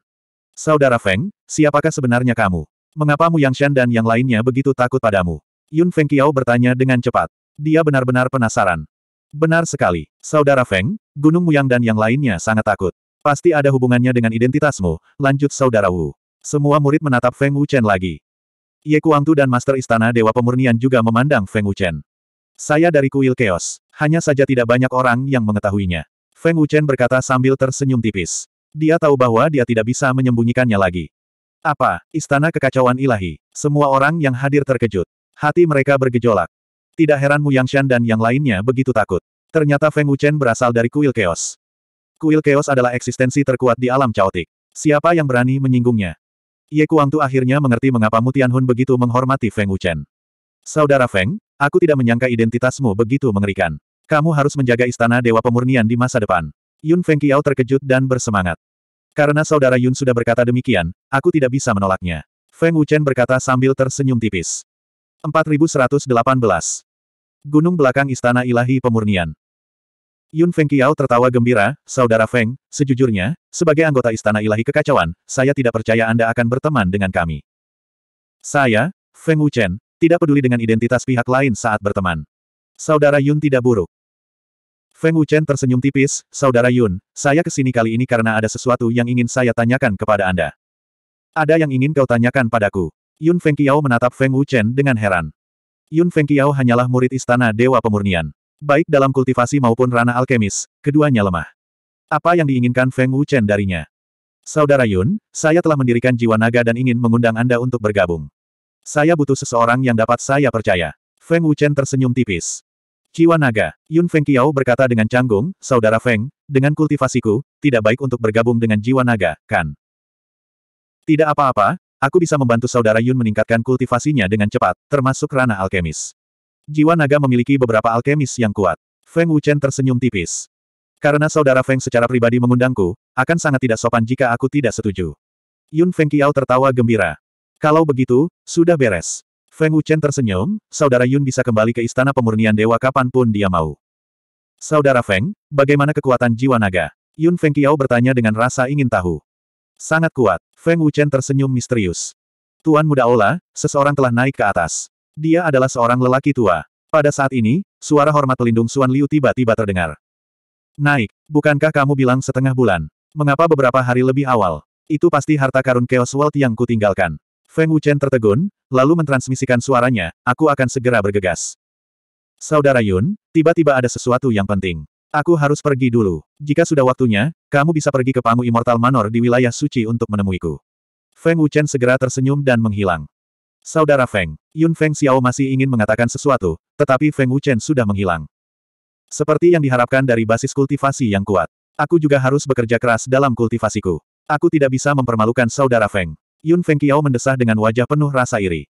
Saudara Feng, siapakah sebenarnya kamu? Mengapa Mu Yangshan dan yang lainnya begitu takut padamu? Yun Feng Qiao bertanya dengan cepat. Dia benar-benar penasaran. Benar sekali, Saudara Feng, Gunung Muyang dan yang lainnya sangat takut. Pasti ada hubungannya dengan identitasmu, lanjut Saudara Wu. Semua murid menatap Feng Wuchen lagi. Ye Kuangtu dan Master Istana Dewa Pemurnian juga memandang Feng Wuchen. Saya dari Kuil Chaos. Hanya saja tidak banyak orang yang mengetahuinya. Feng Wuchen berkata sambil tersenyum tipis. Dia tahu bahwa dia tidak bisa menyembunyikannya lagi. Apa, istana kekacauan ilahi? Semua orang yang hadir terkejut. Hati mereka bergejolak. Tidak heran Mu Yangshan dan yang lainnya begitu takut. Ternyata Feng Wuchen berasal dari kuil keos. Kuil keos adalah eksistensi terkuat di alam caotik. Siapa yang berani menyinggungnya? Ye Kuangtu akhirnya mengerti mengapa Mutianhun Tianhun begitu menghormati Feng Wuchen. Saudara Feng, Aku tidak menyangka identitasmu begitu mengerikan. Kamu harus menjaga istana Dewa Pemurnian di masa depan. Yun Fengqiao terkejut dan bersemangat. Karena saudara Yun sudah berkata demikian, aku tidak bisa menolaknya. Feng Wuchen berkata sambil tersenyum tipis. 4118. Gunung belakang Istana Ilahi Pemurnian. Yun Fengqiao tertawa gembira, Saudara Feng, sejujurnya, sebagai anggota Istana Ilahi Kekacauan, saya tidak percaya Anda akan berteman dengan kami. Saya, Feng Wuchen, tidak peduli dengan identitas pihak lain saat berteman. Saudara Yun tidak buruk. Feng Wuchen tersenyum tipis, Saudara Yun, saya kesini kali ini karena ada sesuatu yang ingin saya tanyakan kepada Anda. Ada yang ingin kau tanyakan padaku. Yun Feng Qiao menatap Feng Wuchen dengan heran. Yun Feng Qiao hanyalah murid istana Dewa Pemurnian. Baik dalam kultivasi maupun ranah alkemis, keduanya lemah. Apa yang diinginkan Feng Wuchen darinya? Saudara Yun, saya telah mendirikan jiwa naga dan ingin mengundang Anda untuk bergabung. Saya butuh seseorang yang dapat saya percaya. Feng Wuchen tersenyum tipis. Jiwa naga, Yun Feng Qiao berkata dengan canggung, Saudara Feng, dengan kultivasiku, tidak baik untuk bergabung dengan jiwa naga, kan? Tidak apa-apa, aku bisa membantu saudara Yun meningkatkan kultivasinya dengan cepat, termasuk ranah alkemis. Jiwa naga memiliki beberapa alkemis yang kuat. Feng Wuchen tersenyum tipis. Karena saudara Feng secara pribadi mengundangku, akan sangat tidak sopan jika aku tidak setuju. Yun Feng Qiao tertawa gembira. Kalau begitu, sudah beres. Feng Wuchen tersenyum, saudara Yun bisa kembali ke istana pemurnian dewa kapanpun dia mau. Saudara Feng, bagaimana kekuatan jiwa naga? Yun Feng Qiao bertanya dengan rasa ingin tahu. Sangat kuat. Feng Wuchen tersenyum misterius. Tuan muda Ola, seseorang telah naik ke atas. Dia adalah seorang lelaki tua. Pada saat ini, suara hormat pelindung Suan Liu tiba-tiba terdengar. Naik, bukankah kamu bilang setengah bulan? Mengapa beberapa hari lebih awal? Itu pasti harta karun Chaos World yang kutinggalkan. Feng Wuchen tertegun, lalu mentransmisikan suaranya, aku akan segera bergegas. Saudara Yun, tiba-tiba ada sesuatu yang penting. Aku harus pergi dulu. Jika sudah waktunya, kamu bisa pergi ke Pangu Immortal Manor di wilayah suci untuk menemuiku. Feng Wuchen segera tersenyum dan menghilang. Saudara Feng, Yun Feng Xiao masih ingin mengatakan sesuatu, tetapi Feng Wuchen sudah menghilang. Seperti yang diharapkan dari basis kultivasi yang kuat. Aku juga harus bekerja keras dalam kultivasiku. Aku tidak bisa mempermalukan saudara Feng. Yun Feng Fengqiao mendesah dengan wajah penuh rasa iri.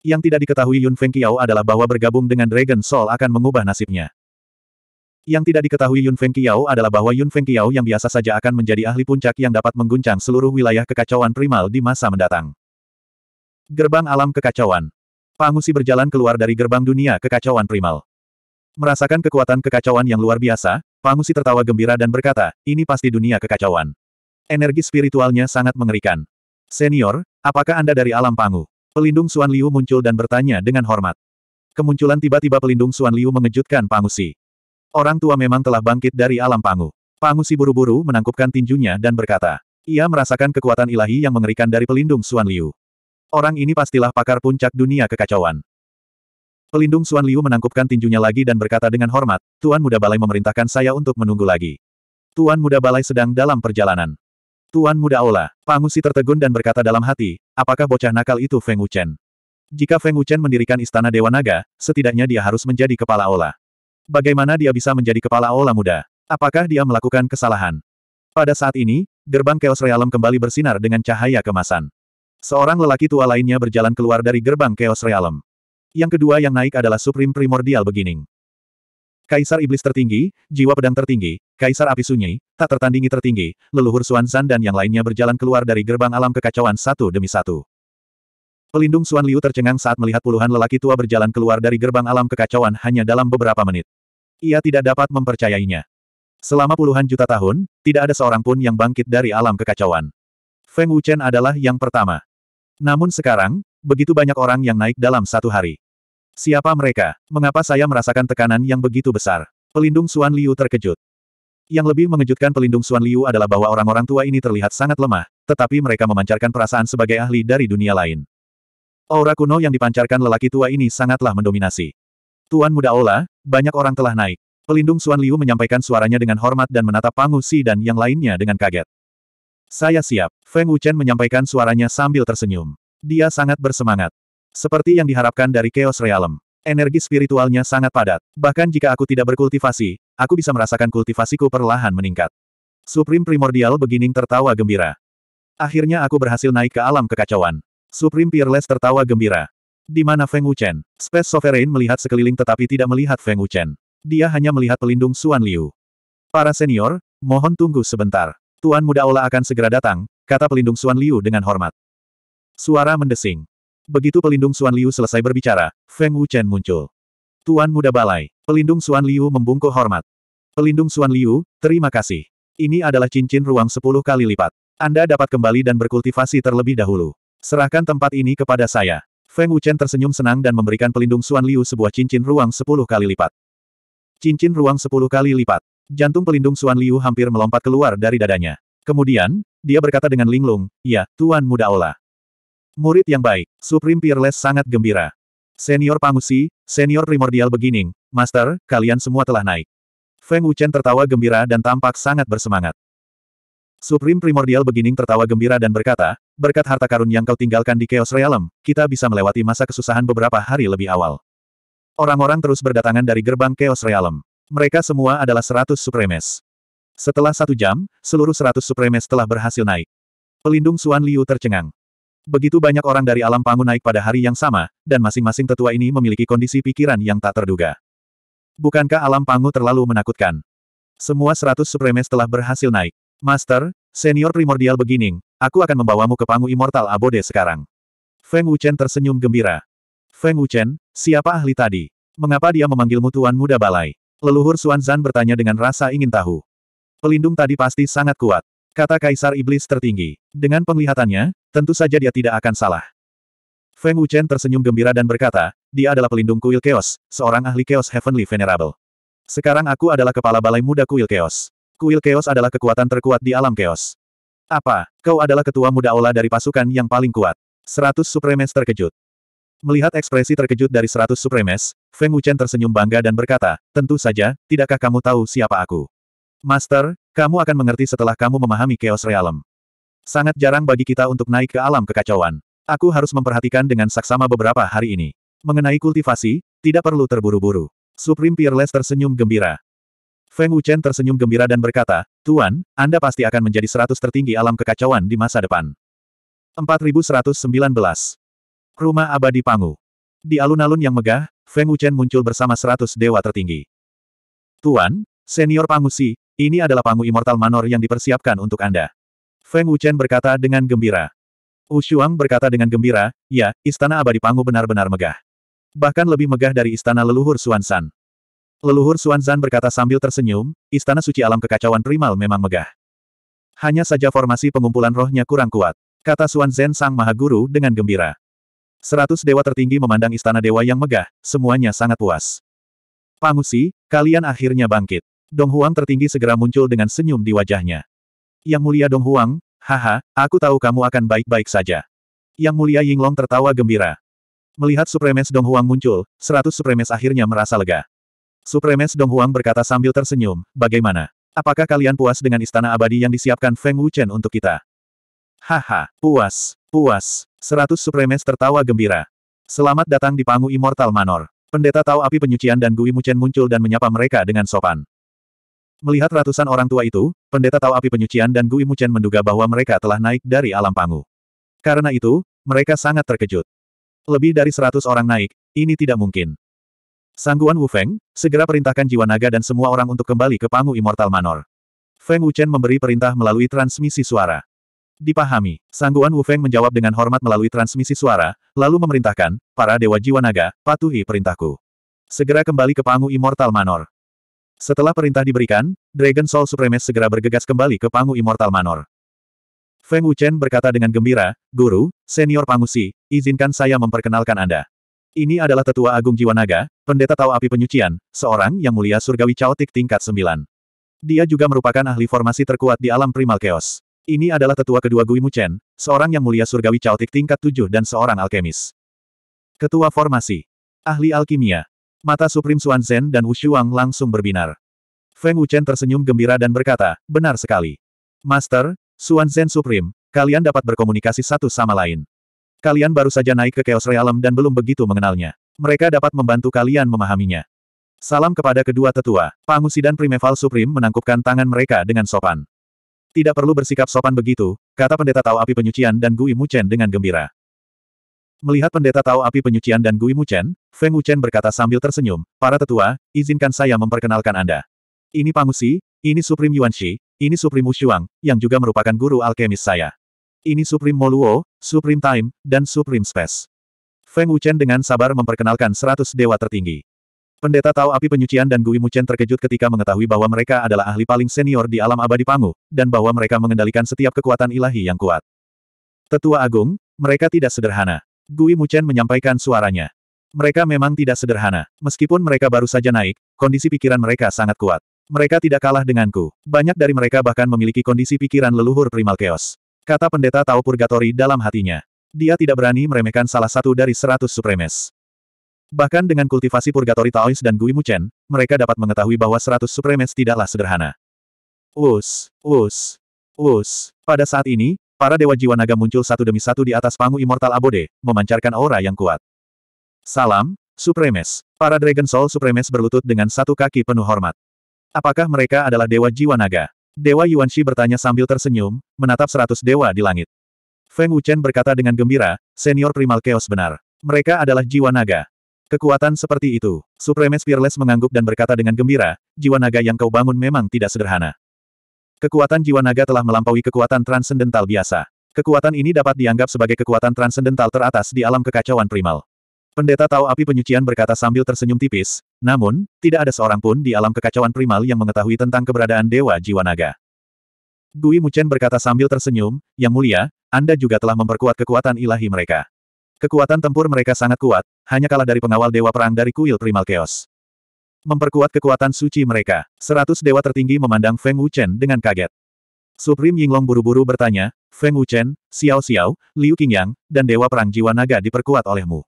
Yang tidak diketahui Yun Feng Fengqiao adalah bahwa bergabung dengan Dragon Soul akan mengubah nasibnya. Yang tidak diketahui Yun Feng Fengqiao adalah bahwa Yun Feng Fengqiao yang biasa saja akan menjadi ahli puncak yang dapat mengguncang seluruh wilayah kekacauan primal di masa mendatang. Gerbang alam kekacauan. Pangusi berjalan keluar dari gerbang dunia kekacauan primal. Merasakan kekuatan kekacauan yang luar biasa, Pangusi tertawa gembira dan berkata, ini pasti dunia kekacauan. Energi spiritualnya sangat mengerikan. Senior, apakah Anda dari alam pangu? Pelindung Suan Liu muncul dan bertanya dengan hormat. Kemunculan tiba-tiba pelindung Suan Liu mengejutkan Si. Orang tua memang telah bangkit dari alam pangu. Si buru-buru menangkupkan tinjunya dan berkata, ia merasakan kekuatan ilahi yang mengerikan dari pelindung Suan Liu. Orang ini pastilah pakar puncak dunia kekacauan. Pelindung Suan Liu menangkupkan tinjunya lagi dan berkata dengan hormat, Tuan Muda Balai memerintahkan saya untuk menunggu lagi. Tuan Muda Balai sedang dalam perjalanan. Tuan Muda ola, Pangusi tertegun dan berkata dalam hati, apakah bocah nakal itu Feng Wuchen? Jika Feng Wuchen mendirikan Istana Dewa Naga, setidaknya dia harus menjadi kepala ola. Bagaimana dia bisa menjadi kepala ola muda? Apakah dia melakukan kesalahan? Pada saat ini, gerbang Chaos Realm kembali bersinar dengan cahaya kemasan. Seorang lelaki tua lainnya berjalan keluar dari gerbang Chaos Realm. Yang kedua yang naik adalah Supreme Primordial Beginning. Kaisar Iblis tertinggi, jiwa pedang tertinggi, Kaisar api sunyi, tak tertandingi tertinggi, leluhur Suan San dan yang lainnya berjalan keluar dari gerbang alam kekacauan satu demi satu. Pelindung Suan Liu tercengang saat melihat puluhan lelaki tua berjalan keluar dari gerbang alam kekacauan hanya dalam beberapa menit. Ia tidak dapat mempercayainya. Selama puluhan juta tahun, tidak ada seorang pun yang bangkit dari alam kekacauan. Feng Wuchen adalah yang pertama. Namun sekarang, begitu banyak orang yang naik dalam satu hari. Siapa mereka? Mengapa saya merasakan tekanan yang begitu besar? Pelindung Suan Liu terkejut. Yang lebih mengejutkan pelindung Suan Liu adalah bahwa orang-orang tua ini terlihat sangat lemah, tetapi mereka memancarkan perasaan sebagai ahli dari dunia lain. Aura kuno yang dipancarkan lelaki tua ini sangatlah mendominasi. Tuan muda Ola, banyak orang telah naik. Pelindung Suan Liu menyampaikan suaranya dengan hormat dan menatap Pang Wuxi dan yang lainnya dengan kaget. Saya siap, Feng Wuchen menyampaikan suaranya sambil tersenyum. Dia sangat bersemangat. Seperti yang diharapkan dari Chaos Realm. Energi spiritualnya sangat padat. Bahkan jika aku tidak berkultivasi, aku bisa merasakan kultivasiku perlahan meningkat. Supreme Primordial Beginning tertawa gembira. Akhirnya aku berhasil naik ke alam kekacauan. Supreme Peerless tertawa gembira. Di mana Feng Wuchen? Space Sovereign melihat sekeliling tetapi tidak melihat Feng Wuchen. Dia hanya melihat pelindung Suan Liu. Para senior, mohon tunggu sebentar. Tuan Muda Ola akan segera datang, kata pelindung Suan Liu dengan hormat. Suara mendesing. Begitu pelindung Suan Liu selesai berbicara, Feng Wuchen muncul. Tuan Muda Balai, pelindung Suan Liu membungkuk hormat. Pelindung Suan Liu, terima kasih. Ini adalah cincin ruang sepuluh kali lipat. Anda dapat kembali dan berkultivasi terlebih dahulu. Serahkan tempat ini kepada saya. Feng Wuchen tersenyum senang dan memberikan pelindung Suan Liu sebuah cincin ruang sepuluh kali lipat. Cincin ruang sepuluh kali lipat. Jantung pelindung Suan Liu hampir melompat keluar dari dadanya. Kemudian, dia berkata dengan linglung, ya, Tuan Muda Ola. Murid yang baik, Supreme Peerless sangat gembira. Senior Pangusi, Senior Primordial Beginning, Master, kalian semua telah naik. Feng Wuchen tertawa gembira dan tampak sangat bersemangat. Supreme Primordial Beginning tertawa gembira dan berkata, berkat harta karun yang kau tinggalkan di Chaos Realm, kita bisa melewati masa kesusahan beberapa hari lebih awal. Orang-orang terus berdatangan dari gerbang Chaos Realm. Mereka semua adalah 100 Supremes. Setelah satu jam, seluruh 100 Supremes telah berhasil naik. Pelindung Suan Liu tercengang. Begitu banyak orang dari alam pangu naik pada hari yang sama, dan masing-masing tetua ini memiliki kondisi pikiran yang tak terduga. Bukankah alam pangu terlalu menakutkan? Semua seratus supremes telah berhasil naik. Master, senior primordial beginning, aku akan membawamu ke pangu immortal abode sekarang. Feng Wuchen tersenyum gembira. Feng Wuchen, siapa ahli tadi? Mengapa dia memanggilmu Tuan Muda Balai? Leluhur Xuan Zan bertanya dengan rasa ingin tahu. Pelindung tadi pasti sangat kuat. Kata Kaisar Iblis tertinggi. Dengan penglihatannya, tentu saja dia tidak akan salah. Feng Wuchen tersenyum gembira dan berkata, dia adalah pelindung kuil Chaos, seorang ahli Chaos Heavenly Venerable. Sekarang aku adalah kepala balai muda kuil Chaos. Kuil Chaos adalah kekuatan terkuat di alam Chaos. Apa, kau adalah ketua muda aula dari pasukan yang paling kuat? Seratus Supremes terkejut. Melihat ekspresi terkejut dari seratus Supremes, Feng Wuchen tersenyum bangga dan berkata, tentu saja, tidakkah kamu tahu siapa aku? Master, kamu akan mengerti setelah kamu memahami Chaos Realm. Sangat jarang bagi kita untuk naik ke alam kekacauan. Aku harus memperhatikan dengan saksama beberapa hari ini. Mengenai kultivasi, tidak perlu terburu-buru. Supreme Peerless tersenyum gembira. Feng Wuchen tersenyum gembira dan berkata, Tuan, Anda pasti akan menjadi seratus tertinggi alam kekacauan di masa depan. 4119. Rumah Abadi Pangu. Di alun-alun yang megah, Feng Wuchen muncul bersama seratus dewa tertinggi. Tuan, Senior si. Ini adalah Pangu Immortal Manor yang dipersiapkan untuk Anda. Feng Wuchen berkata dengan gembira. Wu berkata dengan gembira, ya, istana abadi Pangu benar-benar megah. Bahkan lebih megah dari istana leluhur Suansan. Leluhur Suansan berkata sambil tersenyum, istana suci alam kekacauan primal memang megah. Hanya saja formasi pengumpulan rohnya kurang kuat, kata Zen Sang Maha Guru dengan gembira. Seratus dewa tertinggi memandang istana dewa yang megah, semuanya sangat puas. Pangusi, kalian akhirnya bangkit. Dong Huang tertinggi segera muncul dengan senyum di wajahnya. Yang mulia Dong Huang, haha, aku tahu kamu akan baik-baik saja. Yang mulia Yinglong tertawa gembira. Melihat supremes Dong Huang muncul, seratus supremes akhirnya merasa lega. Supremes Dong Huang berkata sambil tersenyum, bagaimana? Apakah kalian puas dengan istana abadi yang disiapkan Feng Wuchen untuk kita? Haha, puas, puas. Seratus supremes tertawa gembira. Selamat datang di Pangu Immortal Manor. Pendeta Tau Api Penyucian dan Gui Muchen muncul dan menyapa mereka dengan sopan. Melihat ratusan orang tua itu, pendeta tahu api penyucian dan Gui Mucen menduga bahwa mereka telah naik dari alam pangu. Karena itu, mereka sangat terkejut. Lebih dari seratus orang naik, ini tidak mungkin. Sangguan Wu Feng, segera perintahkan jiwa naga dan semua orang untuk kembali ke pangu Immortal Manor. Feng Wuchen memberi perintah melalui transmisi suara. Dipahami, Sangguan Wu Feng menjawab dengan hormat melalui transmisi suara, lalu memerintahkan, para dewa jiwa naga, patuhi perintahku. Segera kembali ke pangu Immortal Manor. Setelah perintah diberikan, Dragon Soul Supremes segera bergegas kembali ke Pangu Immortal Manor. Feng Wuchen berkata dengan gembira, Guru, Senior Pangusi, izinkan saya memperkenalkan Anda. Ini adalah Tetua Agung Jiwa Naga, Pendeta Tau Api Penyucian, seorang yang mulia surgawi caotik tingkat 9. Dia juga merupakan ahli formasi terkuat di alam primal chaos. Ini adalah tetua kedua Gui Muchen, seorang yang mulia surgawi caotik tingkat 7 dan seorang alkemis. Ketua Formasi. Ahli Alkimia. Mata Supreme Xuan Zhen dan Wu Xuang langsung berbinar. Feng Wuchen tersenyum gembira dan berkata, benar sekali. Master, Xuan Zhen Supreme, kalian dapat berkomunikasi satu sama lain. Kalian baru saja naik ke Chaos Realm dan belum begitu mengenalnya. Mereka dapat membantu kalian memahaminya. Salam kepada kedua tetua. Pangusi dan Primeval Supreme menangkupkan tangan mereka dengan sopan. Tidak perlu bersikap sopan begitu, kata pendeta Tao api penyucian dan Gui Muchen dengan gembira. Melihat pendeta Tao api penyucian dan Gui Muchen, Feng Wuchen berkata sambil tersenyum, para tetua, izinkan saya memperkenalkan Anda. Ini Pangusi, ini Supreme Yuanxi, ini Supreme Wushuang, yang juga merupakan guru alkemis saya. Ini Supreme Moluo, Supreme Time, dan Supreme Space. Feng Wuchen dengan sabar memperkenalkan seratus dewa tertinggi. Pendeta Tao Api Penyucian dan Gui Muchen terkejut ketika mengetahui bahwa mereka adalah ahli paling senior di alam abadi Pangu, dan bahwa mereka mengendalikan setiap kekuatan ilahi yang kuat. Tetua Agung, mereka tidak sederhana. Gui Muchen menyampaikan suaranya. Mereka memang tidak sederhana. Meskipun mereka baru saja naik, kondisi pikiran mereka sangat kuat. Mereka tidak kalah denganku. Banyak dari mereka bahkan memiliki kondisi pikiran leluhur primal chaos. Kata pendeta tahu purgatori dalam hatinya. Dia tidak berani meremehkan salah satu dari seratus supremes. Bahkan dengan kultivasi purgatori Taois dan Gui Muchen, mereka dapat mengetahui bahwa seratus supremes tidaklah sederhana. Us, us, us. Pada saat ini, para dewa jiwa naga muncul satu demi satu di atas panggung immortal abode, memancarkan aura yang kuat. Salam, Supremes. Para Dragon Soul Supremes berlutut dengan satu kaki penuh hormat. Apakah mereka adalah Dewa Jiwa Naga? Dewa Yuanshi bertanya sambil tersenyum, menatap seratus dewa di langit. Feng Wuchen berkata dengan gembira, senior primal chaos benar. Mereka adalah jiwa naga. Kekuatan seperti itu. Supremes Fearless mengangguk dan berkata dengan gembira, jiwa naga yang kau bangun memang tidak sederhana. Kekuatan jiwa naga telah melampaui kekuatan transendental biasa. Kekuatan ini dapat dianggap sebagai kekuatan transendental teratas di alam kekacauan primal. Pendeta tahu api penyucian berkata sambil tersenyum tipis, namun, tidak ada seorang pun di alam kekacauan primal yang mengetahui tentang keberadaan Dewa Jiwa Naga. Gui Muchen berkata sambil tersenyum, Yang mulia, Anda juga telah memperkuat kekuatan ilahi mereka. Kekuatan tempur mereka sangat kuat, hanya kalah dari pengawal Dewa Perang dari kuil Primal Chaos. Memperkuat kekuatan suci mereka, seratus dewa tertinggi memandang Feng Wuchen dengan kaget. Supreme Yinglong buru-buru bertanya, Feng Wuchen, Xiao Xiao, Liu Qingyang, dan Dewa Perang Jiwa Naga diperkuat olehmu.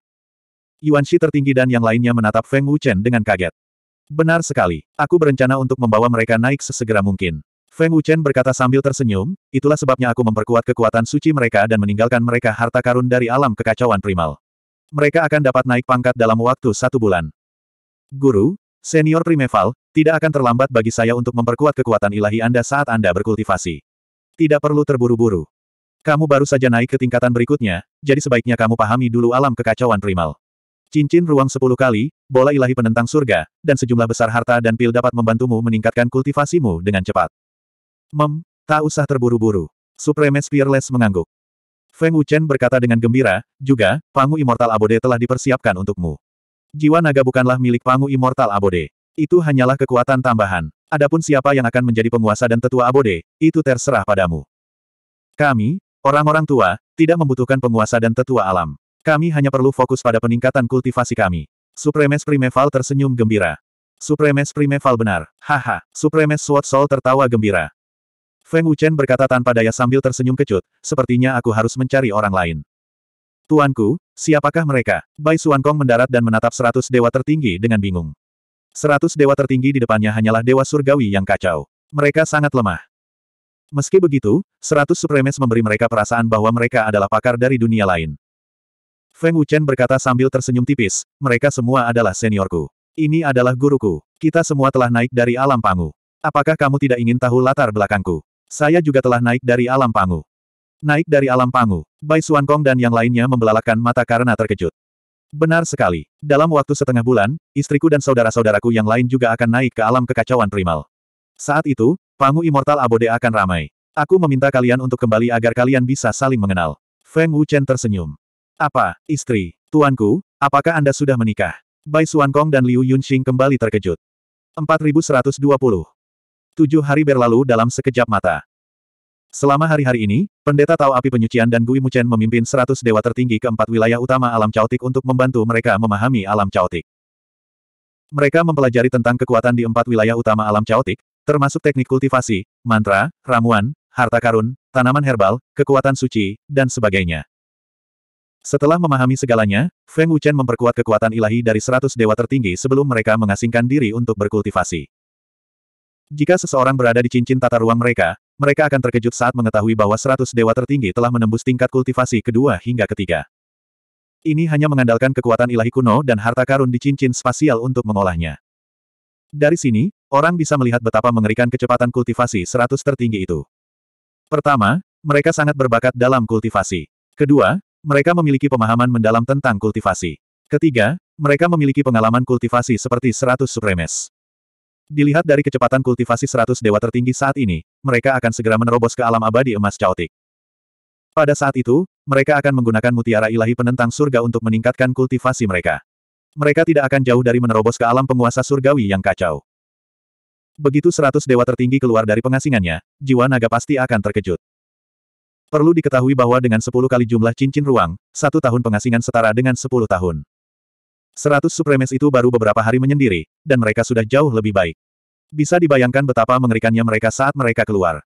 Yuan Shi tertinggi dan yang lainnya menatap Feng Wuchen dengan kaget. Benar sekali, aku berencana untuk membawa mereka naik sesegera mungkin. Feng Wuchen berkata sambil tersenyum, itulah sebabnya aku memperkuat kekuatan suci mereka dan meninggalkan mereka harta karun dari alam kekacauan primal. Mereka akan dapat naik pangkat dalam waktu satu bulan. Guru, senior primeval, tidak akan terlambat bagi saya untuk memperkuat kekuatan ilahi Anda saat Anda berkultivasi. Tidak perlu terburu-buru. Kamu baru saja naik ke tingkatan berikutnya, jadi sebaiknya kamu pahami dulu alam kekacauan primal. Cincin ruang sepuluh kali, bola ilahi penentang surga, dan sejumlah besar harta dan pil dapat membantumu meningkatkan kultivasimu dengan cepat. Mem, tak usah terburu-buru. Supremes Fearless mengangguk. Feng Wuchen berkata dengan gembira, juga, Pangu Immortal Abode telah dipersiapkan untukmu. Jiwa naga bukanlah milik Pangu Immortal Abode. Itu hanyalah kekuatan tambahan. Adapun siapa yang akan menjadi penguasa dan tetua Abode, itu terserah padamu. Kami, orang-orang tua, tidak membutuhkan penguasa dan tetua alam. Kami hanya perlu fokus pada peningkatan kultivasi kami. Supremes Primeval tersenyum gembira. Supremes Primeval benar. Haha, Supremes Sword Soul tertawa gembira. Feng Wuchen berkata tanpa daya sambil tersenyum kecut, sepertinya aku harus mencari orang lain. Tuanku, siapakah mereka? Bai Suankong mendarat dan menatap seratus dewa tertinggi dengan bingung. Seratus dewa tertinggi di depannya hanyalah dewa surgawi yang kacau. Mereka sangat lemah. Meski begitu, seratus supremes memberi mereka perasaan bahwa mereka adalah pakar dari dunia lain. Feng Wuchen berkata sambil tersenyum tipis, mereka semua adalah seniorku. Ini adalah guruku. Kita semua telah naik dari alam pangu. Apakah kamu tidak ingin tahu latar belakangku? Saya juga telah naik dari alam pangu. Naik dari alam pangu, Bai Suankong dan yang lainnya membelalakan mata karena terkejut. Benar sekali. Dalam waktu setengah bulan, istriku dan saudara-saudaraku yang lain juga akan naik ke alam kekacauan primal. Saat itu, pangu immortal abode akan ramai. Aku meminta kalian untuk kembali agar kalian bisa saling mengenal. Feng Wuchen tersenyum. Apa, istri, tuanku, apakah Anda sudah menikah? Bai Suankong dan Liu Yunxing kembali terkejut. 4120. Tujuh hari berlalu dalam sekejap mata. Selama hari-hari ini, Pendeta Tao Api Penyucian dan Gui Muchen memimpin 100 dewa tertinggi keempat wilayah utama alam caotik untuk membantu mereka memahami alam caotik. Mereka mempelajari tentang kekuatan di empat wilayah utama alam caotik, termasuk teknik kultivasi, mantra, ramuan, harta karun, tanaman herbal, kekuatan suci, dan sebagainya. Setelah memahami segalanya, Feng Wuchen memperkuat kekuatan ilahi dari seratus dewa tertinggi sebelum mereka mengasingkan diri untuk berkultivasi. Jika seseorang berada di cincin tata ruang mereka, mereka akan terkejut saat mengetahui bahwa seratus dewa tertinggi telah menembus tingkat kultivasi kedua hingga ketiga. Ini hanya mengandalkan kekuatan ilahi kuno dan harta karun di cincin spasial untuk mengolahnya. Dari sini, orang bisa melihat betapa mengerikan kecepatan kultivasi seratus tertinggi itu. Pertama, mereka sangat berbakat dalam kultivasi. Kedua, mereka memiliki pemahaman mendalam tentang kultivasi. Ketiga, mereka memiliki pengalaman kultivasi seperti 100 supremes. Dilihat dari kecepatan kultivasi 100 dewa tertinggi saat ini, mereka akan segera menerobos ke alam abadi emas caotik. Pada saat itu, mereka akan menggunakan mutiara ilahi penentang surga untuk meningkatkan kultivasi mereka. Mereka tidak akan jauh dari menerobos ke alam penguasa surgawi yang kacau. Begitu 100 dewa tertinggi keluar dari pengasingannya, jiwa naga pasti akan terkejut. Perlu diketahui bahwa dengan 10 kali jumlah cincin ruang, satu tahun pengasingan setara dengan 10 tahun. 100 supremes itu baru beberapa hari menyendiri, dan mereka sudah jauh lebih baik. Bisa dibayangkan betapa mengerikannya mereka saat mereka keluar.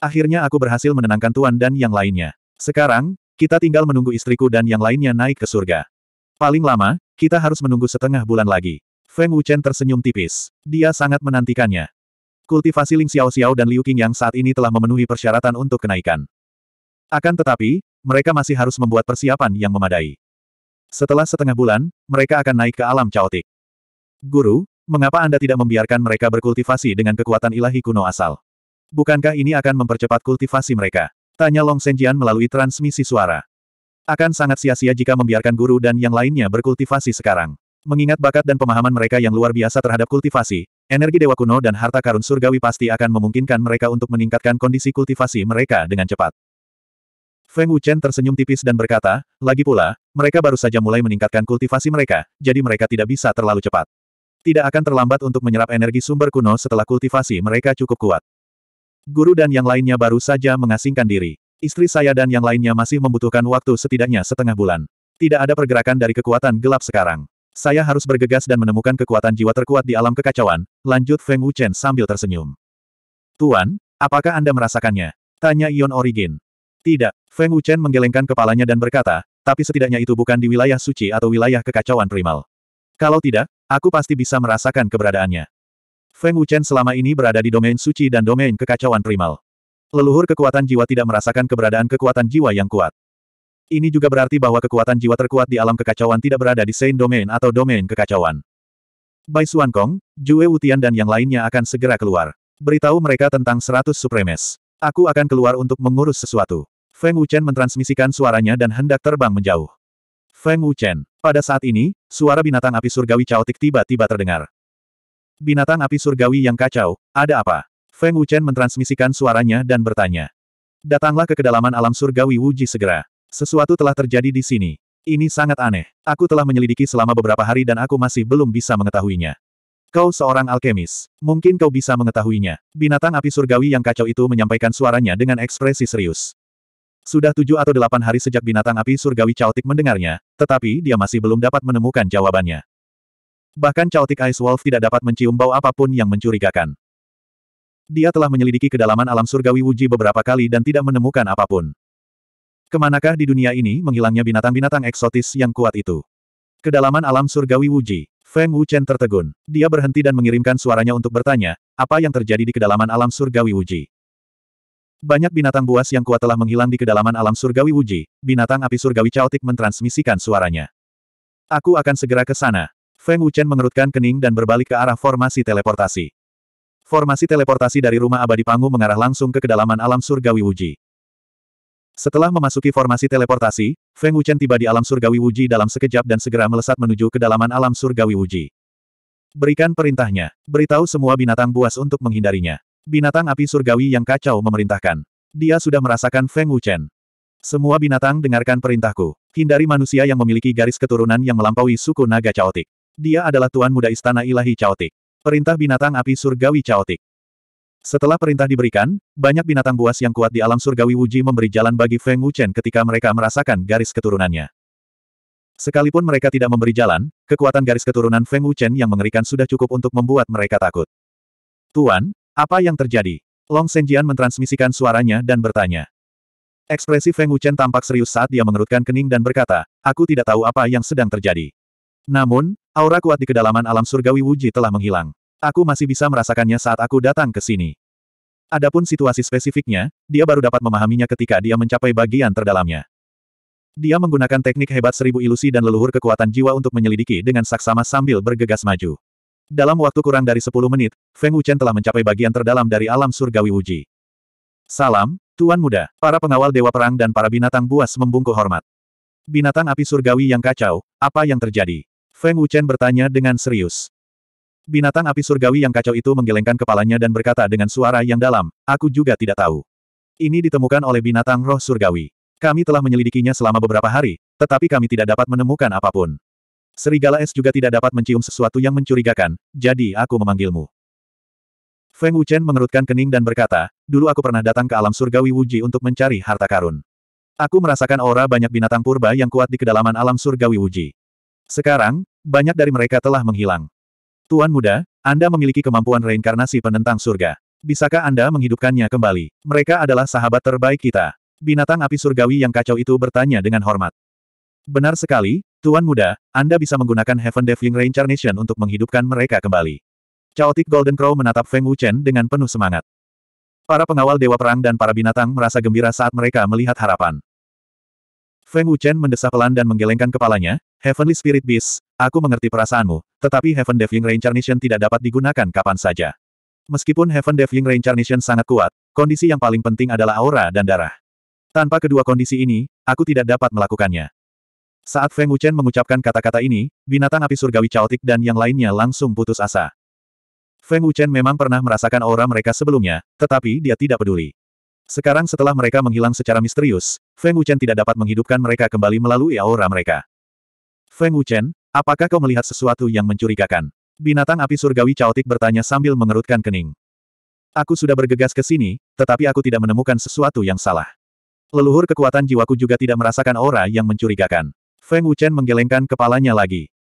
Akhirnya aku berhasil menenangkan Tuan dan yang lainnya. Sekarang, kita tinggal menunggu istriku dan yang lainnya naik ke surga. Paling lama, kita harus menunggu setengah bulan lagi. Feng Wuchen tersenyum tipis. Dia sangat menantikannya. Kultivasi Ling Xiao Xiao dan Liu Qing yang saat ini telah memenuhi persyaratan untuk kenaikan. Akan tetapi, mereka masih harus membuat persiapan yang memadai. Setelah setengah bulan, mereka akan naik ke alam caotik. Guru, mengapa Anda tidak membiarkan mereka berkultivasi dengan kekuatan ilahi kuno asal? Bukankah ini akan mempercepat kultivasi mereka? Tanya Long Senjian melalui transmisi suara. Akan sangat sia-sia jika membiarkan guru dan yang lainnya berkultivasi sekarang. Mengingat bakat dan pemahaman mereka yang luar biasa terhadap kultivasi, energi dewa kuno dan harta karun surgawi pasti akan memungkinkan mereka untuk meningkatkan kondisi kultivasi mereka dengan cepat. Feng Wuchen tersenyum tipis dan berkata, lagi pula, mereka baru saja mulai meningkatkan kultivasi mereka, jadi mereka tidak bisa terlalu cepat. Tidak akan terlambat untuk menyerap energi sumber kuno setelah kultivasi mereka cukup kuat. Guru dan yang lainnya baru saja mengasingkan diri. Istri saya dan yang lainnya masih membutuhkan waktu setidaknya setengah bulan. Tidak ada pergerakan dari kekuatan gelap sekarang. Saya harus bergegas dan menemukan kekuatan jiwa terkuat di alam kekacauan, lanjut Feng Wuchen sambil tersenyum. Tuan, apakah Anda merasakannya? Tanya Ion Origin. Tidak, Feng Wuchen menggelengkan kepalanya dan berkata, tapi setidaknya itu bukan di wilayah suci atau wilayah kekacauan primal. Kalau tidak, aku pasti bisa merasakan keberadaannya. Feng Wuchen selama ini berada di domain suci dan domain kekacauan primal. Leluhur kekuatan jiwa tidak merasakan keberadaan kekuatan jiwa yang kuat. Ini juga berarti bahwa kekuatan jiwa terkuat di alam kekacauan tidak berada di Sein Domain atau domain kekacauan. Bai Xuan Kong, Jue Wutian dan yang lainnya akan segera keluar. Beritahu mereka tentang 100 supremes. Aku akan keluar untuk mengurus sesuatu. Feng Wuchen mentransmisikan suaranya dan hendak terbang menjauh. Feng Wuchen. Pada saat ini, suara binatang api surgawi caotik tiba-tiba terdengar. Binatang api surgawi yang kacau, ada apa? Feng Wuchen mentransmisikan suaranya dan bertanya. Datanglah ke kedalaman alam surgawi Wuji segera. Sesuatu telah terjadi di sini. Ini sangat aneh. Aku telah menyelidiki selama beberapa hari dan aku masih belum bisa mengetahuinya. Kau seorang alkemis. Mungkin kau bisa mengetahuinya. Binatang api surgawi yang kacau itu menyampaikan suaranya dengan ekspresi serius. Sudah tujuh atau delapan hari sejak binatang api surgawi Chaotic mendengarnya, tetapi dia masih belum dapat menemukan jawabannya. Bahkan Chaotic Ice Wolf tidak dapat mencium bau apapun yang mencurigakan. Dia telah menyelidiki kedalaman alam surgawi Wuji beberapa kali dan tidak menemukan apapun. Kemanakah di dunia ini menghilangnya binatang-binatang eksotis yang kuat itu? Kedalaman alam surgawi Wuji, Feng Wuchen tertegun. Dia berhenti dan mengirimkan suaranya untuk bertanya, apa yang terjadi di kedalaman alam surgawi Wuji? Banyak binatang buas yang kuat telah menghilang di kedalaman alam surgawi Wuji, binatang api surgawi caotik mentransmisikan suaranya. Aku akan segera ke sana. Feng Wuchen mengerutkan kening dan berbalik ke arah formasi teleportasi. Formasi teleportasi dari rumah abadi Pangu mengarah langsung ke kedalaman alam surgawi Wuji. Setelah memasuki formasi teleportasi, Feng Wuchen tiba di alam surgawi Wuji dalam sekejap dan segera melesat menuju kedalaman alam surgawi Wuji. Berikan perintahnya, beritahu semua binatang buas untuk menghindarinya. Binatang api surgawi yang kacau memerintahkan. Dia sudah merasakan Feng Wuchen. Semua binatang dengarkan perintahku. Hindari manusia yang memiliki garis keturunan yang melampaui suku naga caotik. Dia adalah tuan muda istana ilahi caotik. Perintah binatang api surgawi caotik. Setelah perintah diberikan, banyak binatang buas yang kuat di alam surgawi Wuji memberi jalan bagi Feng Wuchen ketika mereka merasakan garis keturunannya. Sekalipun mereka tidak memberi jalan, kekuatan garis keturunan Feng Wuchen yang mengerikan sudah cukup untuk membuat mereka takut. Tuan, apa yang terjadi? Long Senjian mentransmisikan suaranya dan bertanya. Ekspresi Feng Wuchen tampak serius saat dia mengerutkan kening dan berkata, aku tidak tahu apa yang sedang terjadi. Namun, aura kuat di kedalaman alam surgawi Wuji telah menghilang. Aku masih bisa merasakannya saat aku datang ke sini. Adapun situasi spesifiknya, dia baru dapat memahaminya ketika dia mencapai bagian terdalamnya. Dia menggunakan teknik hebat seribu ilusi dan leluhur kekuatan jiwa untuk menyelidiki dengan saksama sambil bergegas maju. Dalam waktu kurang dari 10 menit, Feng Wuchen telah mencapai bagian terdalam dari alam surgawi Wuji. Salam, Tuan Muda, para pengawal Dewa Perang dan para binatang buas membungkuk hormat. Binatang api surgawi yang kacau, apa yang terjadi? Feng Wuchen bertanya dengan serius. Binatang api surgawi yang kacau itu menggelengkan kepalanya dan berkata dengan suara yang dalam, aku juga tidak tahu. Ini ditemukan oleh binatang roh surgawi. Kami telah menyelidikinya selama beberapa hari, tetapi kami tidak dapat menemukan apapun. Serigala es juga tidak dapat mencium sesuatu yang mencurigakan, jadi aku memanggilmu. Feng Wuchen mengerutkan kening dan berkata, dulu aku pernah datang ke alam surgawi Wuji untuk mencari harta karun. Aku merasakan aura banyak binatang purba yang kuat di kedalaman alam surgawi Wuji. Sekarang, banyak dari mereka telah menghilang. Tuan muda, Anda memiliki kemampuan reinkarnasi penentang surga. Bisakah Anda menghidupkannya kembali? Mereka adalah sahabat terbaik kita. Binatang api surgawi yang kacau itu bertanya dengan hormat. Benar sekali, Tuan muda, Anda bisa menggunakan Heaven Diving Reincarnation untuk menghidupkan mereka kembali. Chaotic Golden Crow menatap Feng Wuchen dengan penuh semangat. Para pengawal Dewa Perang dan para binatang merasa gembira saat mereka melihat harapan. Feng Wuchen mendesah pelan dan menggelengkan kepalanya, Heavenly Spirit Beast, aku mengerti perasaanmu, tetapi Heaven Diving Reincarnation tidak dapat digunakan kapan saja. Meskipun Heaven Diving Reincarnation sangat kuat, kondisi yang paling penting adalah aura dan darah. Tanpa kedua kondisi ini, aku tidak dapat melakukannya. Saat Feng Wuchen mengucapkan kata-kata ini, binatang api surgawi caotik dan yang lainnya langsung putus asa. Feng Wuchen memang pernah merasakan aura mereka sebelumnya, tetapi dia tidak peduli. Sekarang setelah mereka menghilang secara misterius, Feng Wuchen tidak dapat menghidupkan mereka kembali melalui aura mereka. Feng Wuchen, apakah kau melihat sesuatu yang mencurigakan? Binatang api surgawi caotik bertanya sambil mengerutkan kening. Aku sudah bergegas ke sini, tetapi aku tidak menemukan sesuatu yang salah. Leluhur kekuatan jiwaku juga tidak merasakan aura yang mencurigakan. Feng Wuchen menggelengkan kepalanya lagi.